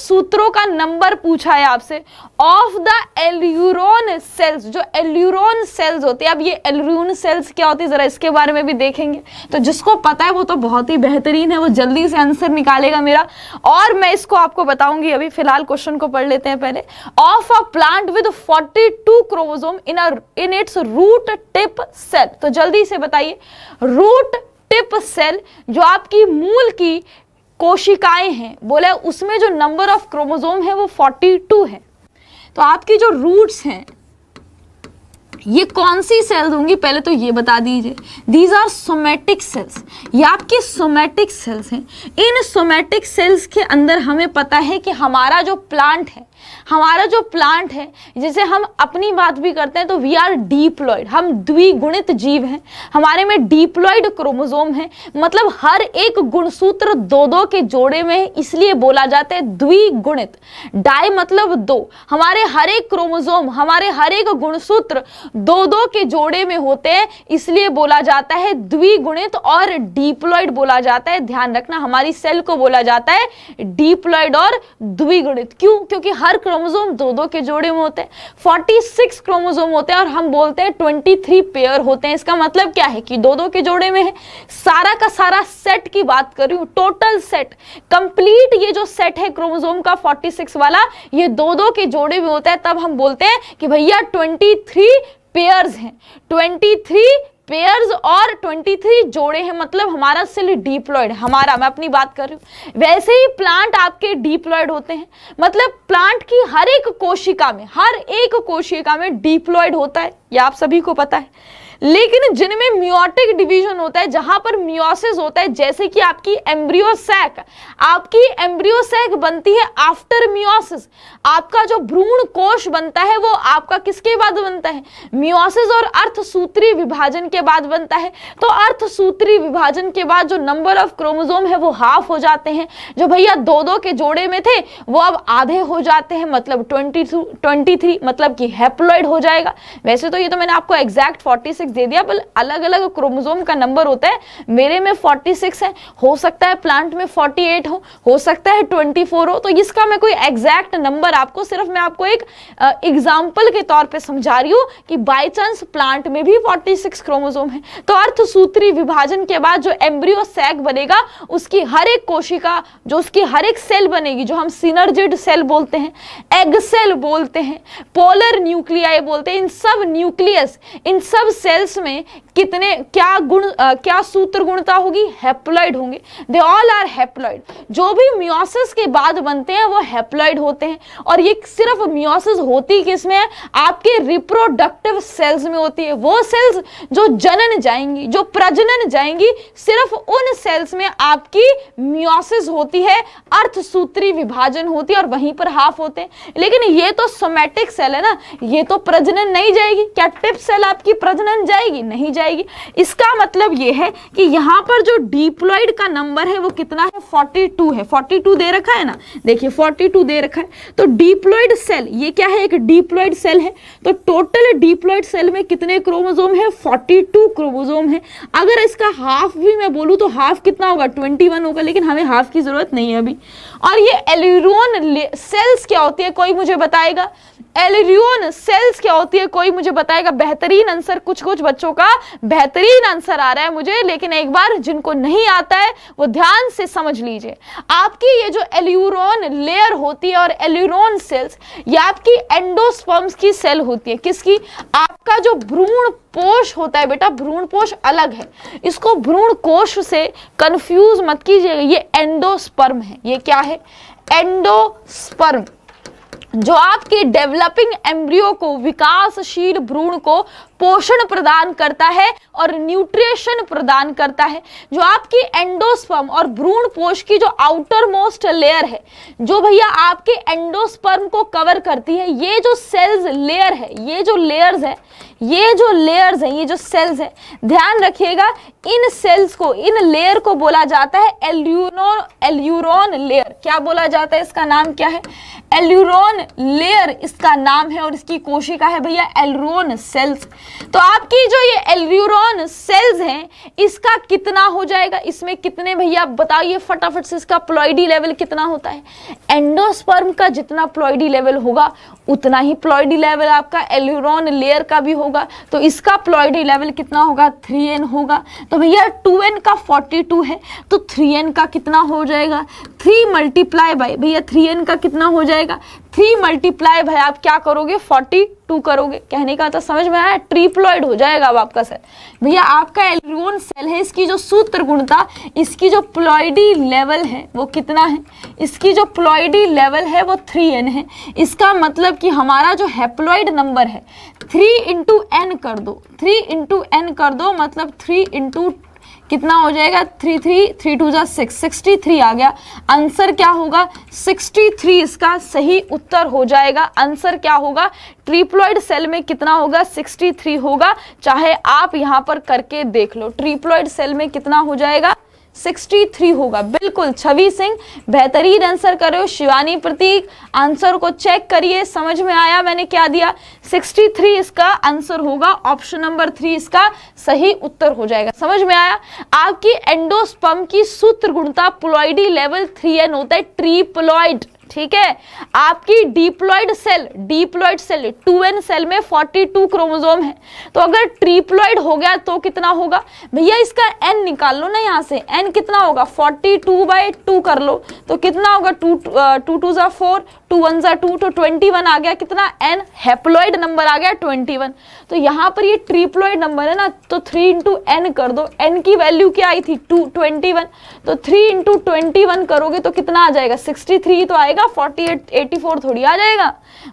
सूत्रों का नंबर पूछा है आपसे ऑफ द एल्यूरोन सेल्स जो एल्यूरोन सेल्स होते हैं अब ये एल्यूरोन सेल्स क्या होती है ज़रा इसके बारे में भी देखेंगे तो जिसको पता है वो तो बहुत ही बेहतरीन है वो जल्दी से आंसर निकालेगा मेरा और मैं इसको आपको बताऊंगी अभी फिलहाल क्वेश्चन को पढ़ लेते हैं पहले of a plant with 42 chromosome in in its root tip cell तो जल्दी से बताइए रूट टिप सेल जो आपकी मूल की कोशिकाएं हैं बोले उसमें जो नंबर ऑफ क्रोमोजोम है वो 42 है तो आपकी जो रूट्स हैं ये कौन सी सेल्स होंगी पहले तो ये बता दीजिए दीज आर सोमेटिक सेल्स ये आपके सोमेटिक सेल्स हैं इन सोमेटिक सेल्स के अंदर हमें पता है कि हमारा जो प्लांट है हमारा जो प्लांट है जैसे हम अपनी बात भी करते हैं तो वी आर डीप्लॉयड हम द्विगुणित जीव हैं हमारे में डीप्लॉयड क्रोमोजोम है मतलब हर एक गुणसूत्र दो दो के जोड़े में है इसलिए बोला जाता है द्विगुणित डाई मतलब दो हमारे हर एक क्रोमोजोम हमारे हर एक गुणसूत्र दो दो के जोड़े में होते हैं इसलिए बोला जाता है द्विगुणित और डीप्लॉयड बोला जाता है ध्यान रखना हमारी सेल को बोला जाता है डीप्लॉयड और द्विगुणित क्यों क्योंकि हर हर क्रोमोजोम दो दो के जोड़े में होते हैं फोर्टी सिक्स क्रोमोजोम होते हैं और हम बोलते हैं ट्वेंटी थ्री पेयर होते हैं इसका मतलब क्या है कि दो दो के जोड़े में है सारा का सारा सेट की बात कर रही हूं टोटल सेट कंप्लीट ये जो सेट है क्रोमोजोम का फोर्टी सिक्स वाला ये दो दो के जोड़े में होता है तब हम बोलते हैं कि भैया ट्वेंटी थ्री पेयर्स हैं ट्वेंटी थ्री पेयर्स और 23 जोड़े हैं मतलब हमारा सेल डिप्लॉयड हमारा मैं अपनी बात कर रही हूँ वैसे ही प्लांट आपके डिप्लॉयड होते हैं मतलब प्लांट की हर एक कोशिका में हर एक कोशिका में डिप्लॉयड होता है यह आप सभी को पता है लेकिन जिनमें म्योटिक डिवीजन होता है जहां पर म्योसिस होता है जैसे कि आपकी एम्ब्रियोसैक आपकी एम्ब्रियोसैक बनती है आफ्टर म्योसिस आपका जो भ्रूण कोश बनता है वो आपका किसके बाद बनता है म्योसिस और अर्थसूत्री विभाजन के बाद बनता है तो अर्थसूत्री विभाजन के बाद जो नंबर ऑफ क्रोमोजोम है वो हाफ हो जाते हैं जो भैया दो दो के जोड़े में थे वो अब आधे हो जाते हैं मतलब ट्वेंटी ट्वेंटी थ्री मतलब कि हैप्लॉइड हो जाएगा वैसे तो ये तो मैंने आपको एग्जैक्ट फोर्टी 46 दे दिया पर अलग अलग क्रोमोजोम का नंबर होता है मेरे में 46 है हो सकता है प्लांट में 48 हो हो सकता है 24 हो तो इसका मैं कोई एग्जैक्ट नंबर आपको सिर्फ मैं आपको एक एग्जाम्पल के तौर पर समझा रही हूँ कि बाई चांस प्लांट में भी 46 क्रोमोजोम है तो अर्थसूत्री विभाजन के बाद जो एम्ब्रियो सैक बनेगा उसकी हर एक कोशिका जो उसकी हर एक सेल बनेगी जो हम सिनर्जिड सेल बोलते हैं एग सेल बोलते हैं पोलर न्यूक्लियाई बोलते हैं इन सब न्यूक्लियस इन सब सेल सेल्स में कितने क्या गुण आ, क्या सूत्र गुणता होगी हैप्लॉइड होंगे दे ऑल आर हैप्लॉइड जो भी म्योसिस के बाद बनते हैं वो हैप्लॉइड होते हैं और ये सिर्फ म्योसिस होती किसमें है आपके रिप्रोडक्टिव सेल्स में होती है वो सेल्स जो जनन जाएंगी जो प्रजनन जाएंगी सिर्फ उन सेल्स में आपकी म्योसिस होती है अर्थसूत्री विभाजन होती है और वहीं पर हाफ होते हैं लेकिन ये तो सोमैटिक सेल है ना ये तो प्रजनन नहीं जाएगी क्या टिप सेल आपकी प्रजनन जाएगी नहीं जाएगी इसका मतलब ये है कि यहाँ पर जो डिप्लॉइड का नंबर है वो कितना है 42 है 42 दे रखा है ना देखिए 42 दे रखा है तो डिप्लॉइड सेल ये क्या है एक डिप्लॉइड सेल है तो टोटल डिप्लॉइड सेल में कितने क्रोमोजोम है 42 क्रोमोजोम है अगर इसका हाफ भी मैं बोलूँ तो हाफ कितना होगा 21 होगा लेकिन हमें हाफ की ज़रूरत नहीं है अभी और ये एलिरोन सेल्स क्या होती है कोई मुझे बताएगा एलरियोन सेल्स क्या होती है कोई मुझे बताएगा बेहतरीन आंसर कुछ कुछ बच्चों का बेहतरीन आंसर आ रहा है मुझे लेकिन एक बार जिनको नहीं आता है वो ध्यान से समझ लीजिए आपकी ये जो एल्यूरोन लेयर होती है और एल्यूरोन सेल्स ये आपकी एंडोस्पर्म्स की सेल होती है किसकी आपका जो भ्रूण पोष होता है बेटा भ्रूण पोष अलग है इसको भ्रूण कोश से कंफ्यूज मत कीजिएगा ये एंडोस्पर्म है ये क्या है एंडोस्पर्म जो आपके डेवलपिंग एम्ब्रियो को विकासशील भ्रूण को पोषण प्रदान करता है और न्यूट्रिशन प्रदान करता है जो आपकी एंडोस्पर्म और भ्रूण पोष की जो आउटर मोस्ट लेयर है जो भैया आपके एंडोस्पर्म को कवर करती है ये जो सेल्स लेयर है ये जो लेयर्स है ये जो लेयर्स हैं ये जो सेल्स हैं ध्यान रखिएगा इन सेल्स को इन लेयर को बोला जाता है एल्यूनो एल्यूरोन लेयर क्या बोला जाता है इसका नाम क्या है एल्यूरोन लेयर इसका नाम है और इसकी कोशिका है भैया एलरोन सेल्स तो आपकी जो ये एल्यूरोन सेल्स हैं इसका कितना हो जाएगा इसमें कितने भैया आप बताइए फटाफट से इसका प्लॉइडी लेवल कितना होता है एंडोस्पर्म का जितना प्लॉइडी लेवल होगा उतना ही प्लॉइडी लेवल आपका एल्यूरोन लेयर का भी होगा तो इसका प्लॉइडी लेवल कितना होगा थ्री एन होगा तो भैया टू एन का फोर्टी टू है तो थ्री एन का कितना हो जाएगा थ्री मल्टीप्लाई बाई भैया थ्री एन का कितना हो जाएगा थ्री मल्टीप्लाई भाई आप क्या करोगे फोर्टी टू करोगे कहने का तो समझ में आया ट्रिप्लॉइड हो जाएगा अब आपका सेल भैया आपका एलरियोन सेल है इसकी जो सूत्र गुणता इसकी जो प्लॉइडी लेवल है वो कितना है इसकी जो प्लॉइडी लेवल है वो थ्री एन है इसका मतलब कि हमारा जो हैप्लॉइड नंबर है थ्री इंटू एन कर दो थ्री इंटू एन कर दो मतलब थ्री इंटू कितना हो जाएगा थ्री थ्री थ्री टू जा सिक्स सिक्सटी थ्री आ गया आंसर क्या होगा सिक्सटी थ्री इसका सही उत्तर हो जाएगा आंसर क्या होगा ट्रिप्लॉइड सेल में कितना होगा सिक्सटी थ्री होगा चाहे आप यहाँ पर करके देख लो ट्रिप्लॉइड सेल में कितना हो जाएगा 63 होगा बिल्कुल छवि सिंह बेहतरीन आंसर करो शिवानी प्रतीक आंसर को चेक करिए समझ में आया मैंने क्या दिया 63 इसका आंसर होगा ऑप्शन नंबर थ्री इसका सही उत्तर हो जाएगा समझ में आया आपकी एंडोस्पम की सूत्र गुणता प्लॉइडी लेवल थ्री एन होता है ट्री प्लॉइड ठीक है आपकी diploid cell diploid cell two N cell में 42 क्रोमोसोम है तो अगर ट्रीप्लॉइड हो गया तो कितना होगा भैया इसका एन निकाल लो ना यहाँ से एन कितना होगा 42 टू बाई टू कर लो तो कितना होगा टू टू टू ज़ा फोर टू वन ज़ा टू तो 21 आ गया कितना एन हैप्लॉइड नंबर आ गया 21 तो यहाँ पर ये ट्रिप्लॉयड नंबर है ना तो थ्री इंटू एन कर दो एन की वैल्यू क्या आई थी टू ट्वेंटी वन तो थ्री इंटू ट्वेंटी वन करोगे तो कितना आ जाएगा थ्री तो आएगा जाएगा फोर्टी एट एटी फोर थोड़ी आ जाएगा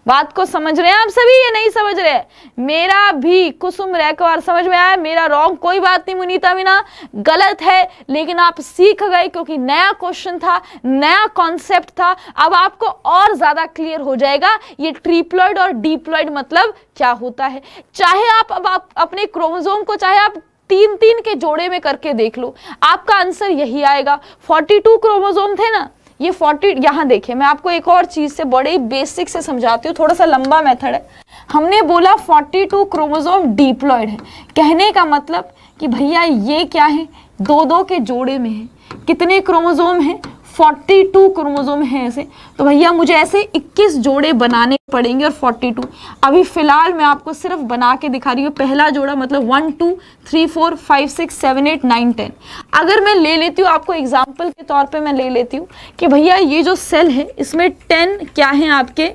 बात को समझ रहे हैं आप सभी ये नहीं समझ रहे मेरा भी कुसुम रैकवार समझ में आया मेरा रॉन्ग कोई बात नहीं मुनीता मीना गलत है लेकिन आप सीख गए क्योंकि नया क्वेश्चन था नया कॉन्सेप्ट था अब आपको और ज़्यादा क्लियर हो जाएगा ये ट्रिप्लॉइड और डिप्लॉइड मतलब क्या होता है चाहे आप अब आप अपने क्रोमोजोम को चाहे आप तीन तीन के जोड़े में करके देख लो आपका आंसर यही आएगा 42 क्रोमोजोम थे ना ये 40 यहाँ देखिए मैं आपको एक और चीज़ से बड़े बेसिक से समझाती हूँ थोड़ा सा लंबा मेथड है हमने बोला 42 टू क्रोमोजोम डिप्लॉयड है कहने का मतलब कि भैया ये क्या है दो दो के जोड़े में है कितने क्रोमोजोम हैं फोर्टी टू क्रोमोजोम हैं ऐसे तो भैया मुझे ऐसे इक्कीस जोड़े बनाने पड़ेंगे और फोर्टी टू अभी फ़िलहाल मैं आपको सिर्फ बना के दिखा रही हूँ पहला जोड़ा मतलब one two three four five six seven eight nine ten अगर मैं ले लेती हूँ आपको एग्जाम्पल के तौर पर मैं ले लेती हूँ कि भैया ये जो सेल है इसमें टेन क्या हैं आपके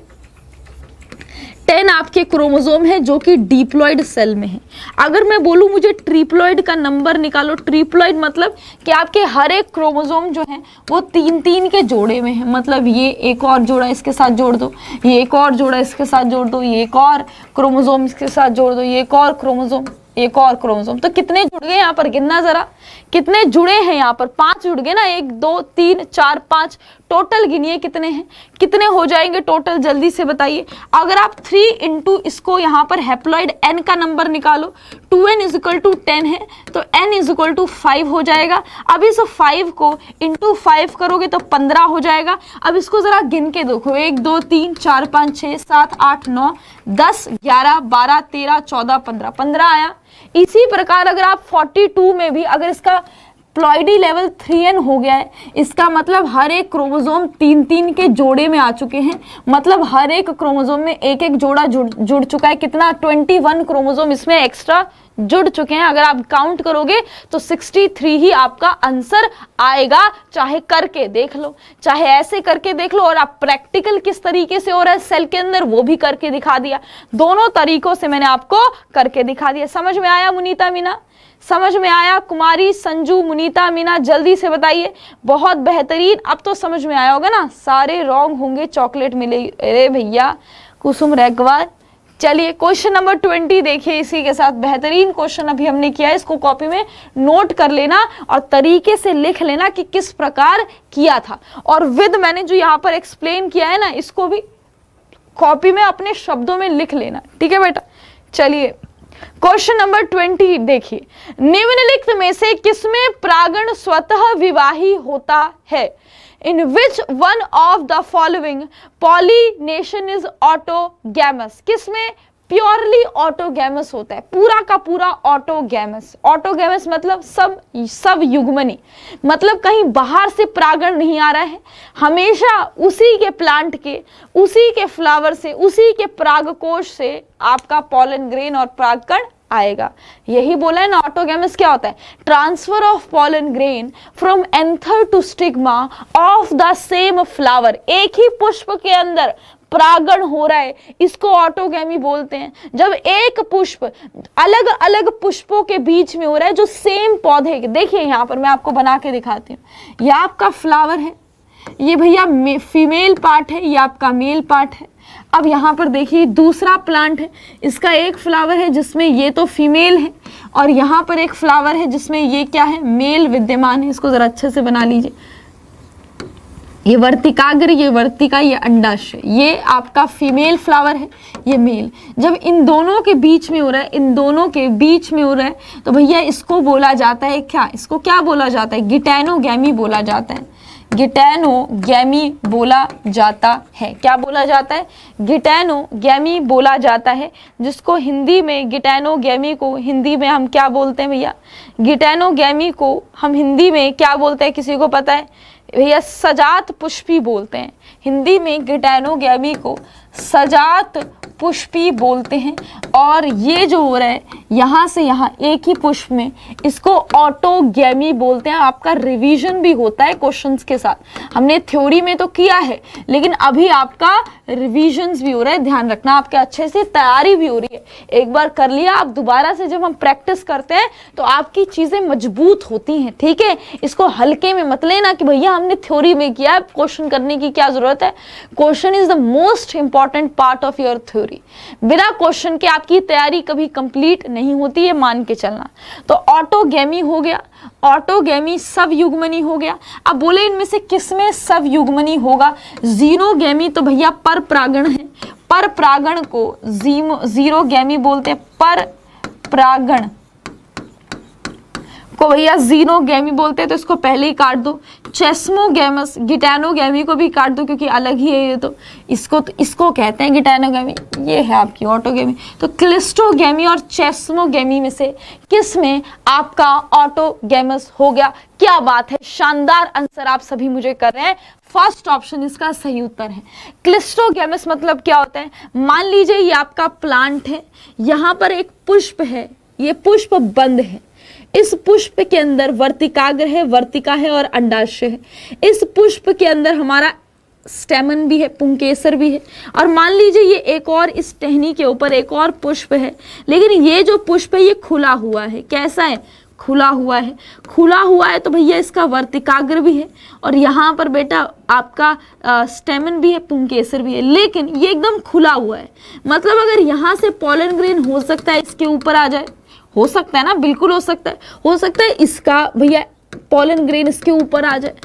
टेन आपके क्रोमोजोम है जो कि डिप्लॉयड सेल में है अगर मैं बोलूँ मुझे ट्रिप्लॉयड का नंबर निकालो ट्रिप्लॉयड मतलब कि आपके हर एक क्रोमोजोम जो है वो तीन तीन के जोड़े में है मतलब ये एक और जोड़ा इसके साथ जोड़ दो ये एक और जोड़ा इसके साथ जोड़ दो ये एक और क्रोमोजोम इसके साथ जोड़ दो ये एक और क्रोमोजोम एक और क्रोमोजोम तो कितने जुड़ गए यहाँ पर गिनना ज़रा कितने जुड़े हैं यहाँ पर पांच जुड़ गए ना एक दो तीन चार पांच टोटल गिनिए कितने हैं कितने हो जाएंगे टोटल जल्दी से बताइए अगर आप थ्री इंटू इसको यहाँ पर हैप्लॉइड एन का नंबर निकालो two N is equal to ten है तो N is equal to five हो जाएगा अब इस फाइव को इंटू फाइव करोगे तो पंद्रह हो जाएगा अब इसको ज़रा गिन के देखो एक दो तीन चार पाँच छः सात आठ नौ दस ग्यारह बारह तेरह चौदह पंद्रह पंद्रह आया इसी प्रकार अगर आप 42 में भी अगर इसका प्लॉइडी लेवल थ्री एन हो गया है इसका मतलब हर एक क्रोमोजोम तीन तीन के जोड़े में आ चुके हैं मतलब हर एक क्रोमोजोम में एक एक जोड़ा जुड़ जुड़ चुका है कितना 21 क्रोमोजोम इसमें एक्स्ट्रा जुड़ चुके हैं अगर आप काउंट करोगे तो 63 ही आपका आंसर आएगा चाहे करके देख लो चाहे ऐसे करके देख लो और आप प्रैक्टिकल किस तरीके से हो रहा है सेल के अंदर वो भी करके दिखा दिया दोनों तरीकों से मैंने आपको करके दिखा दिया समझ में आया मुनीता मीना समझ में आया कुमारी संजू मुनीता मीना जल्दी से बताइए बहुत बेहतरीन अब तो समझ में आया होगा ना सारे रॉन्ग होंगे चॉकलेट मिले अरे भैया कुसुम रेगवार चलिए क्वेश्चन नंबर ट्वेंटी देखिए इसी के साथ बेहतरीन क्वेश्चन अभी हमने किया है इसको कॉपी में नोट कर लेना और तरीके से लिख लेना कि किस प्रकार किया था और विद मैंने जो यहाँ पर एक्सप्लेन किया है ना इसको भी कॉपी में अपने शब्दों में लिख लेना ठीक है बेटा चलिए क्वेश्चन नंबर ट्वेंटी देखिए निम्नलिखित में से किसमें प्रागण स्वतः विवाही होता है in which one of the following pollination is autogamous किसमें प्योरली ऑटोगेमस होता है पूरा का पूरा ऑटोगेमस ऑटोगेमस मतलब सब सब युग्मनी मतलब कहीं बाहर से परागण नहीं आ रहा है हमेशा उसी के प्लांट के उसी के फ्लावर से उसी के प्राग कोश से आपका पॉलन ग्रेन और प्रागकण आएगा यही बोला है ना ऑटोगेमस क्या होता है transfer of pollen grain from anther to stigma of the same flower एक ही पुष्प के अंदर परागण हो रहा है इसको ऑटोगेमी बोलते हैं जब एक पुष्प अलग अलग पुष्पों के बीच में हो रहा है जो सेम पौधे के देखिए यहाँ पर मैं आपको बना के दिखाती हूँ यह आपका फ्लावर है ये भैया फीमेल पार्ट है ये आपका मेल पार्ट है अब यहाँ पर देखिए दूसरा प्लांट है इसका एक फ्लावर है जिसमें ये तो फीमेल है और यहाँ पर एक फ्लावर है जिसमें ये क्या है मेल विद्यमान है इसको ज़रा अच्छे से बना लीजिए ये वर्तिकाग्र ये वर्तिका ये अंडाशय ये आपका फीमेल फ्लावर है ये मेल जब इन दोनों के बीच में हो रहा है इन दोनों के बीच में हो रहा है तो भैया इसको बोला जाता है क्या इसको क्या बोला जाता है गिटैनोगी बोला जाता है गिटैनो गैमी बोला जाता है क्या बोला जाता है गिटैनो गैमी बोला जाता है जिसको हिंदी में गिटैनो गैमी को हिंदी में हम क्या बोलते हैं भैया गिटैनो गैमी को हम हिंदी में क्या बोलते हैं किसी को पता है भैया सजात पुष्पी बोलते हैं हिंदी में गिटैनो गैमी को सजात पुष्पी बोलते हैं और ये जो हो रहा है यहाँ से यहाँ एक ही पुष्प में इसको ऑटोगेमी बोलते हैं आपका रिवीजन भी होता है क्वेश्चंस के साथ हमने थ्योरी में तो किया है लेकिन अभी आपका रिविजन्स भी हो रहा है ध्यान रखना आपके अच्छे से तैयारी भी हो रही है एक बार कर लिया आप दोबारा से जब हम प्रैक्टिस करते हैं तो आपकी चीज़ें मजबूत होती हैं ठीक है इसको हल्के में मत लेना कि भैया हमने थ्योरी में किया क्वेश्चन करने की क्या ज़रूरत है question is the most important part of your theory theory बिना क्वेश्चन के आपकी तैयारी कभी कंप्लीट नहीं होती है मान के चलना तो ऑटोगेमी हो गया ऑटोगेमी सब युगमनी हो गया अब बोले इनमें से किसमें सब युगमनी होगा जीनोगेमी तो भैया पर प्रागण है पर प्रागण को जीरो गैमी बोलते हैं पर प्रागण को भैया जीनो गैमी बोलते हैं तो इसको पहले ही काट दो चेस्मो गैमस गिटैनो गैमी को भी काट दो क्योंकि अलग ही है ये तो इसको तो इसको कहते हैं गिटैनो गैमी ये है आपकी ऑटो गैमी तो क्लिस्टो गैमी और चेस्मो गैमी में से किस में आपका ऑटो गैमस हो गया क्या बात है शानदार आंसर आप सभी मुझे कर रहे हैं फर्स्ट ऑप्शन इसका सही उत्तर है क्लिस्टोगेमस मतलब क्या होता है मान लीजिए ये आपका प्लांट है यहाँ पर एक पुष्प है ये पुष्प बंद है इस पुष्प के अंदर वर्तिकाग्र है वर्तिका है और अंडाशय है इस पुष्प के अंदर हमारा स्टेमन भी है पुंकेसर भी है और मान लीजिए ये एक और इस टहनी के ऊपर एक और पुष्प है लेकिन ये जो पुष्प है ये खुला हुआ है कैसा है खुला हुआ है खुला हुआ है तो भैया इसका वर्तिकाग्र भी है और यहाँ पर बेटा आपका स्टेमन भी है पुंकेसर भी है लेकिन ये एकदम खुला हुआ है मतलब अगर यहाँ से पॉलन ग्रेन हो सकता है इसके ऊपर आ जाए हो सकता है ना बिल्कुल हो सकता है हो सकता है इसका भैया पोलन ग्रेन इसके ऊपर आ जाए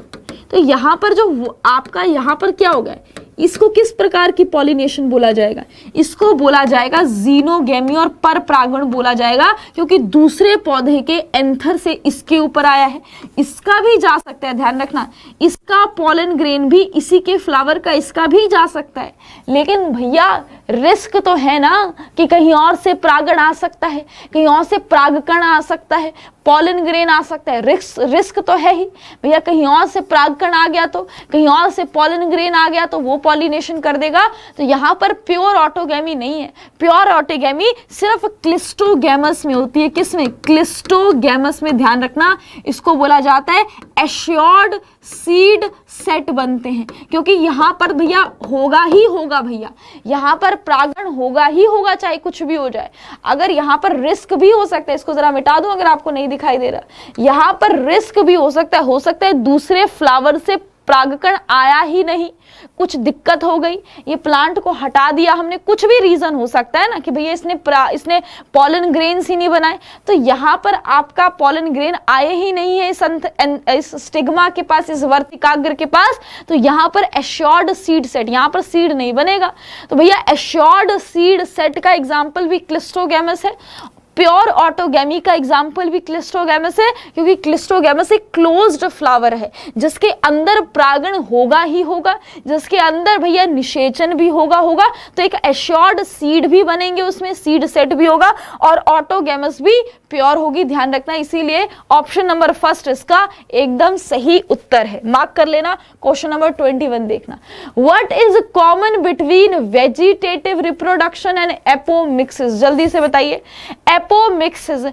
तो यहाँ पर जो आपका यहाँ पर क्या हो गया है इसको किस प्रकार की पॉलिनेशन बोला जाएगा इसको बोला जाएगा जीनोगेमी और पर परागण बोला जाएगा क्योंकि दूसरे पौधे के एंथर से इसके ऊपर आया है इसका भी जा सकता है ध्यान रखना इसका पॉलन ग्रेन भी इसी के फ्लावर का इसका भी जा सकता है लेकिन भैया रिस्क तो है ना कि कहीं और से प्रागण आ सकता है कहीं और से प्रागकण आ सकता है पॉलन ग्रेन आ सकता है रिस्क रिस्क तो है ही भैया कहीं और से प्रागकण आ गया तो कहीं और से पॉलन ग्रेन आ गया तो वो पॉलिनेशन कर देगा तो यहाँ पर प्योर ऑटोगेमी नहीं है प्योर ऑटोगेमी सिर्फ क्लिस्टोगेमस में होती है किस में क्लिस्टोगेमस में ध्यान रखना इसको बोला जाता है एश्योर्ड सीड सेट बनते हैं क्योंकि यहाँ पर भैया होगा ही होगा भैया यहाँ पर प्रागण होगा ही होगा चाहे कुछ भी हो जाए अगर यहाँ पर रिस्क भी हो सकता है इसको ज़रा मिटा दूँ अगर आपको नहीं दिखाई दे रहा यहाँ पर रिस्क भी हो सकता है हो सकता है दूसरे फ्लावर से प्रागकण आया ही नहीं कुछ दिक्कत हो गई ये प्लांट को हटा दिया हमने कुछ भी रीज़न हो सकता है ना कि भैया इसने इसने पॉलन ग्रेन्स ही नहीं बनाए तो यहाँ पर आपका पॉलन ग्रेन आए ही नहीं है इस अंत इस स्टिग्मा के पास इस वर्तिकाग्र के पास तो यहाँ पर एश्योर्ड सीड सेट यहाँ पर सीड नहीं बनेगा तो भैया एश्योर्ड सीड सेट का एग्जाम्पल भी क्लिस्टोगेमस है प्योर ऑटोगेमी का एग्जाम्पल भी क्लिस्टोगेमस है क्योंकि क्लिस्टोगेमस एक क्लोज्ड फ्लावर है जिसके अंदर प्रागण होगा ही होगा जिसके अंदर भैया निषेचन भी होगा होगा तो एक एश्योर्ड सीड भी बनेंगे उसमें सीड सेट भी होगा और ऑटोगेमस भी प्योर होगी ध्यान रखना इसीलिए ऑप्शन नंबर फर्स्ट इसका एकदम सही उत्तर है मार्क कर लेना क्वेश्चन नंबर ट्वेंटी वन देखना what is common between vegetative reproduction and apomixis जल्दी से बताइए एपोमिक्सिस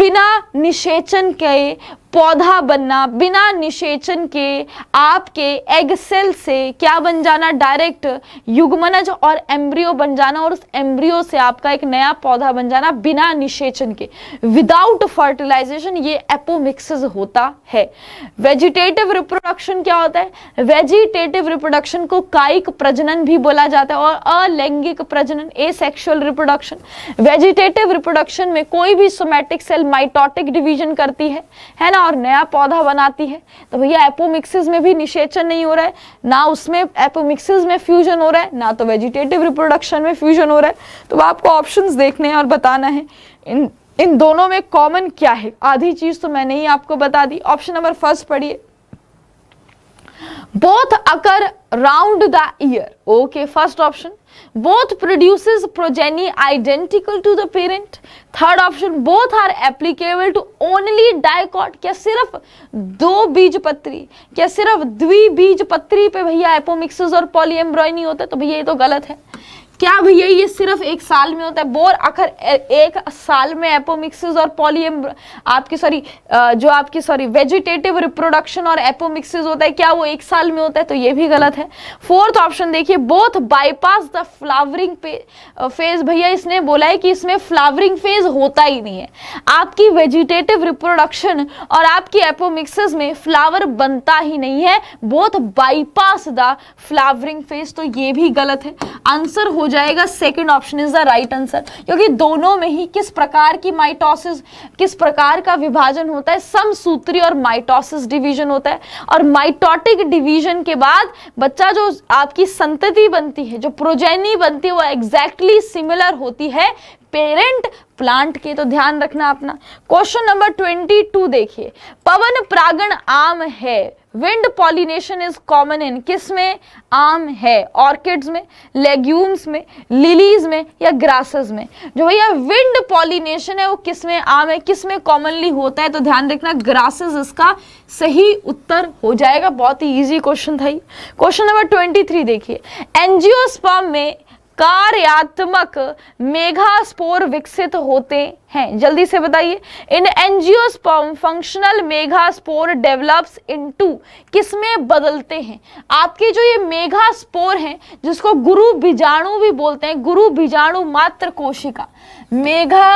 बिना निषेचन के पौधा बनना बिना निषेचन के आपके एग सेल से क्या बन जाना डायरेक्ट युग्मनज और एम्ब्रियो बन जाना और उस एम्ब्रियो से आपका एक नया पौधा बन जाना बिना निषेचन के विदाउट फर्टिलाइजेशन ये एपोमिक्सिस होता है वेजिटेटिव रिप्रोडक्शन क्या होता है वेजिटेटिव रिप्रोडक्शन को कायिक प्रजनन भी बोला जाता है और अलैंगिक प्रजनन एसेक्सुअल रिप्रोडक्शन वेजिटेटिव रिप्रोडक्शन में कोई भी सोमैटिक सेल माइटोटिक डिवीजन करती है है ना है और नया पौधा बनाती है तो भैया एपोमिक्सिस में भी निषेचन नहीं हो रहा है ना उसमें एपोमिक्सिस में फ्यूजन हो रहा है ना तो वेजिटेटिव रिप्रोडक्शन में फ्यूजन हो रहा है तो आपको ऑप्शन देखने हैं और बताना है इन इन दोनों में कॉमन क्या है आधी चीज़ तो मैंने ही आपको बता दी ऑप्शन नंबर फर्स्ट पढ़िए both occur round the year okay first option both produce progeny identical to the parent third option both are applicable to only dicot क्या सिर्फ दो बीज पत्री क्या सिर्फ द्वि बीज पत्री पे भैया एपोमिक्स और पॉली एम्ब्रॉय होता तो भैया ये तो गलत है क्या भैया ये सिर्फ एक साल में होता है बोर आखिर एक साल में एपोमिक्सिस और पॉलीएम आपकी सॉरी जो आपकी सॉरी वेजिटेटिव रिप्रोडक्शन और एपोमिक्सिस होता है क्या वो एक साल में होता है तो ये भी गलत है फोर्थ ऑप्शन देखिए both bypass the flowering phase भैया इसने बोला है कि इसमें फ्लावरिंग फेज होता ही नहीं है आपकी वेजिटेटिव रिप्रोडक्शन और आपकी एपोमिक्सिस में फ्लावर बनता ही नहीं है both bypass the flowering phase तो ये भी गलत है आंसर हो जाएगा second option is the right answer क्योंकि दोनों में ही किस प्रकार की माइटोसिस किस प्रकार का विभाजन होता है समसूत्री और माइटोसिस डिवीजन होता है और माइटोटिक डिवीजन के बाद बच्चा जो आपकी संतति बनती है जो प्रोजेनी बनती है वो एग्जैक्टली सिमिलर होती है पेरेंट प्लांट के तो ध्यान रखना अपना क्वेश्चन नंबर ट्वेंटी टू देखिए पवन प्रागण आम है wind pollination is common in किस में आम है ऑर्किड्स में लेग्यूम्स में लिलीज में या ग्रासेस में जो भैया विंड पॉलिनेशन है वो किस में आम है किस में कॉमनली होता है तो ध्यान रखना ग्रासेस इसका सही उत्तर हो जाएगा बहुत ही ईजी क्वेश्चन था क्वेश्चन नंबर ट्वेंटी थ्री देखिए एनजीओस्पर्म में कार्यात्मक मेघास्पोर विकसित होते हैं जल्दी से बताइए in angio functional megaspore develops into किसमें बदलते हैं आपके जो ये मेघास्पोर हैं जिसको गुरु बीजाणु भी बोलते हैं गुरु बीजाणु मात्र कोशिका मेघा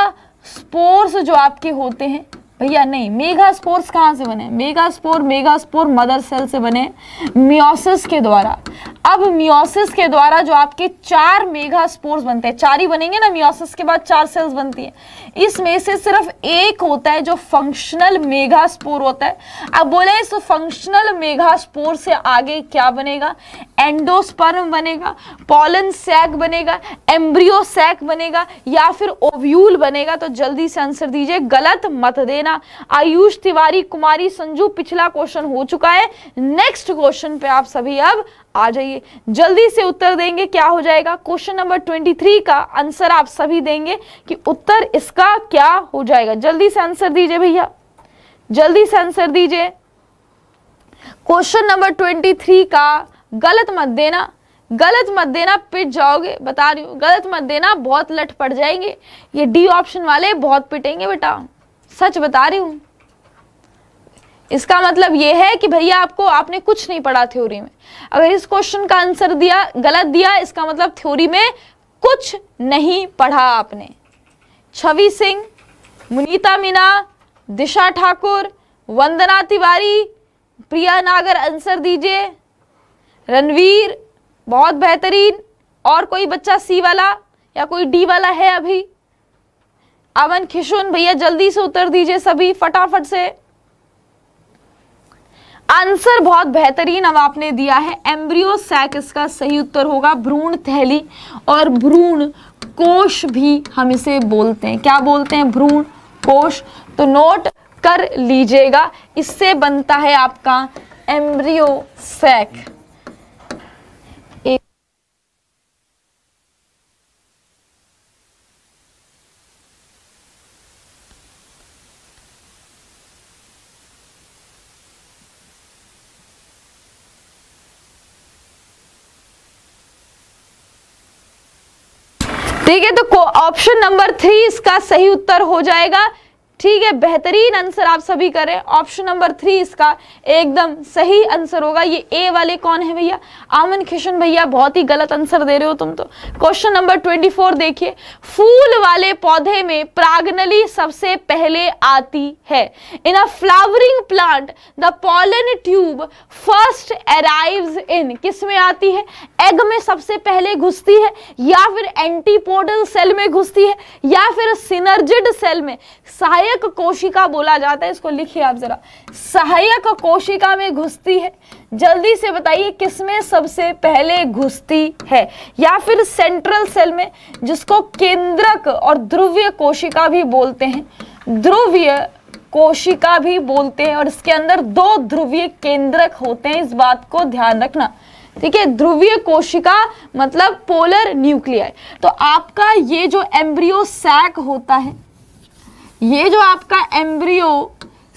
स्पोर्स जो आपके होते हैं भैया नहीं मेगा स्पोर्स कहाँ से बने megaspore megaspore mother cell से बने मियोसिस के द्वारा अब मियोसिस के द्वारा जो आपके चार मेगा स्पोर्स बनते हैं चार ही बनेंगे ना मियोसिस के बाद चार सेल्स बनती हैं इसमें से सिर्फ एक होता है जो फंक्शनल मेगा स्पोर होता है अब बोले इस फंक्शनल मेगा स्पोर से आगे क्या बनेगा एंडोस्पर्म बनेगा पॉलन सैक बनेगा एम्ब्रियो सैक बनेगा या फिर ओव्यूल बनेगा तो जल्दी से आंसर दीजिए गलत मत देना देना आयुष तिवारी कुमारी संजू पिछला क्वेश्चन हो चुका है नेक्स्ट क्वेश्चन पे आप सभी अब आ जाइए जल्दी से उत्तर देंगे क्या हो जाएगा क्वेश्चन नंबर 23 का आंसर आप सभी देंगे कि उत्तर इसका क्या हो जाएगा जल्दी से आंसर दीजिए भैया जल्दी से आंसर दीजिए क्वेश्चन नंबर 23 का गलत मत देना गलत मत देना पिट जाओगे बता रही हूँ गलत मत देना बहुत लट पड़ जाएंगे ये डी ऑप्शन वाले बहुत पिटेंगे बेटा सच बता रही हूँ इसका मतलब ये है कि भैया आपको आपने कुछ नहीं पढ़ा थ्योरी में अगर इस क्वेश्चन का आंसर दिया गलत दिया इसका मतलब थ्योरी में कुछ नहीं पढ़ा आपने छवि सिंह मुनीता मीना दिशा ठाकुर वंदना तिवारी प्रिया नागर आंसर दीजिए रणवीर बहुत बेहतरीन और कोई बच्चा सी वाला या कोई डी वाला है अभी अवन खिशुन भैया जल्दी से उत्तर दीजिए सभी फटाफट से आंसर बहुत बेहतरीन अब आपने दिया है एम्ब्रियो सैक इसका सही उत्तर होगा भ्रूण थैली और भ्रूण कोश भी हम इसे बोलते हैं क्या बोलते हैं भ्रूण कोश तो नोट कर लीजिएगा इससे बनता है आपका एम्ब्रियो सैक ठीक है तो ऑप्शन नंबर थ्री इसका सही उत्तर हो जाएगा ठीक है बेहतरीन आंसर आप सभी करें ऑप्शन नंबर थ्री इसका एकदम सही आंसर होगा ये ए वाले कौन है भैया आमन किशन भैया बहुत ही गलत आंसर दे रहे हो तुम तो क्वेश्चन नंबर ट्वेंटी फोर देखिए फूल वाले पौधे में प्रागनली सबसे पहले आती है in a flowering plant the pollen tube first arrive in किस में आती है एग में सबसे पहले घुसती है या फिर एंटीपोडल सेल में घुसती है या फिर सिनर्जिड सेल में सहायक सहायक कोशिका बोला जाता है इसको लिखिए आप जरा सहायक कोशिका में घुसती है जल्दी से बताइए किसमें सबसे पहले घुसती है या फिर सेंट्रल सेल में जिसको केंद्रक और ध्रुवीय कोशिका भी बोलते हैं ध्रुवीय कोशिका भी बोलते हैं और इसके अंदर दो ध्रुवीय केंद्रक होते हैं इस बात को ध्यान रखना ठीक है ध्रुवीय कोशिका मतलब पोलर न्यूक्लियर तो आपका ये जो एम्ब्रियो सैक होता है ये जो आपका एम्ब्रियो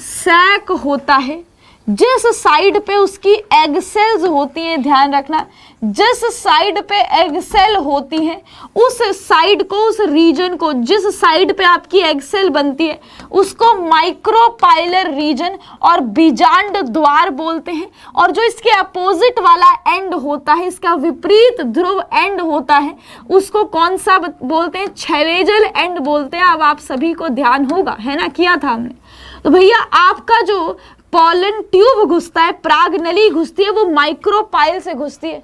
सैक होता है जिस साइड पे उसकी एग सेल्स होती हैं ध्यान रखना जिस साइड पे एग सेल होती हैं उस साइड को उस रीजन को जिस साइड पे आपकी एग सेल बनती है उसको माइक्रोपाइलर रीजन और बीजांड द्वार बोलते हैं और जो इसके अपोजिट वाला एंड होता है इसका विपरीत ध्रुव एंड होता है उसको कौन सा बोलते हैं छवेजल एंड बोलते हैं अब आप सभी को ध्यान होगा है ना किया था हमने तो भैया आपका जो पॉलन ट्यूब घुसता है प्राग नली घुसती है वो माइक्रोपाइल से घुसती है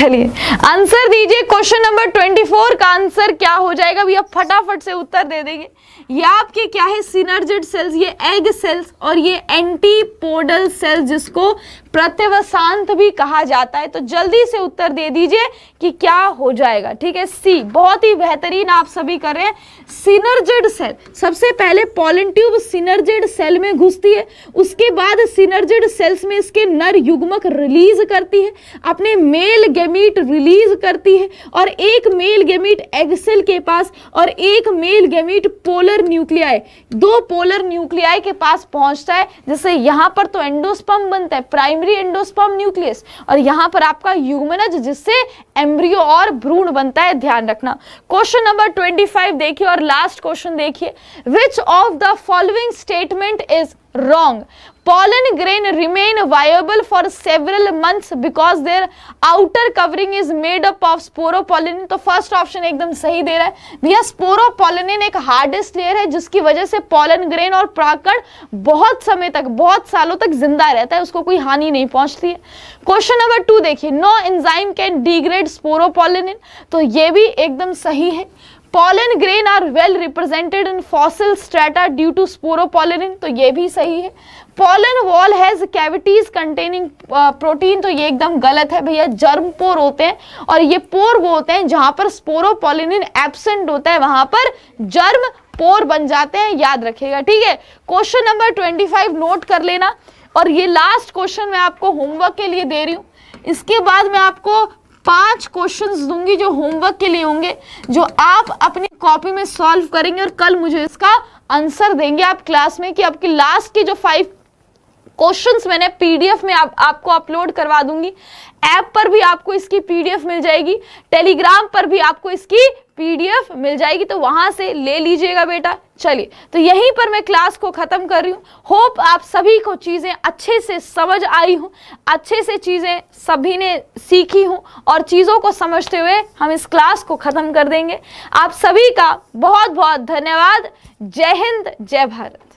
चलिए आंसर दीजिए क्वेश्चन नंबर ट्वेंटी फोर का आंसर क्या हो जाएगा भैया फटाफट से उत्तर दे देंगे ये आपके क्या है सिनर्जिड सेल्स ये एग सेल्स और ये एंटीपोडल सेल्स जिसको प्रत्यवसांत भी कहा जाता है तो जल्दी से उत्तर दे दीजिए कि क्या हो जाएगा ठीक है सी बहुत ही बेहतरीन आप सभी कर रहे हैं सिनर्जिड सेल सबसे पहले पॉलन ट्यूब सिनर्जिड सेल में घुसती है उसके बाद सिनर्जिड सेल्स में इसके नर युग्मक रिलीज करती है अपने मेल गेमीट रिलीज करती है और एक मेल गेमीट एगसेल के पास और एक मेल गेमीट पोलर न्यूक्लियाई दो पोलर न्यूक्लियाई के पास पहुंचता है जैसे यहां पर तो एंडोस्पम बनता है प्राइमरी एंडोस्पम न्यूक्लियस और यहां पर आपका यूमनज जिससे एम्ब्रियो और भ्रूण बनता है ध्यान रखना क्वेश्चन नंबर ट्वेंटी फाइव देखिए और लास्ट क्वेश्चन देखिए which of the following statement is wrong pollen grain remain viable for several months because their outer covering is made up of sporopollenin तो first option एकदम सही दे रहा है भैया sporopollenin एक hardest layer है जिसकी वजह से pollen grain और प्राकण बहुत समय तक बहुत सालों तक जिंदा रहता है उसको कोई हानि नहीं पहुंचती है क्वेश्चन नंबर टू देखिए no enzyme can degrade sporopollenin तो ये भी एकदम सही है pollen grain are well represented in fossil strata due to sporopollenin तो ये भी सही है pollen wall has cavities containing protein तो ये एकदम गलत है भैया जर्म पोर होते हैं और ये पोर वो होते हैं जहां पर स्पोरो स्पोरोपोलिनिन एबसेंट होता है वहां पर जर्म पोर बन जाते हैं याद रखेगा ठीक है question number twenty five note कर लेना और ये लास्ट क्वेश्चन मैं आपको होमवर्क के लिए दे रही हूँ इसके बाद मैं आपको पांच क्वेश्चंस दूंगी जो होमवर्क के लिए होंगे जो आप अपनी कॉपी में सॉल्व करेंगे और कल मुझे इसका आंसर देंगे आप क्लास में कि आपकी लास्ट के जो फाइव क्वेश्चंस मैंने पीडीएफ में आप, आपको अपलोड करवा दूंगी ऐप पर भी आपको इसकी पीडीएफ मिल जाएगी टेलीग्राम पर भी आपको इसकी पीडीएफ मिल जाएगी तो वहां से ले लीजिएगा बेटा चलिए तो यहीं पर मैं क्लास को ख़त्म कर रही हूँ होप आप सभी को चीज़ें अच्छे से समझ आई हूँ अच्छे से चीज़ें सभी ने सीखी हूँ और चीज़ों को समझते हुए हम इस क्लास को ख़त्म कर देंगे आप सभी का बहुत बहुत धन्यवाद जय हिंद जय भारत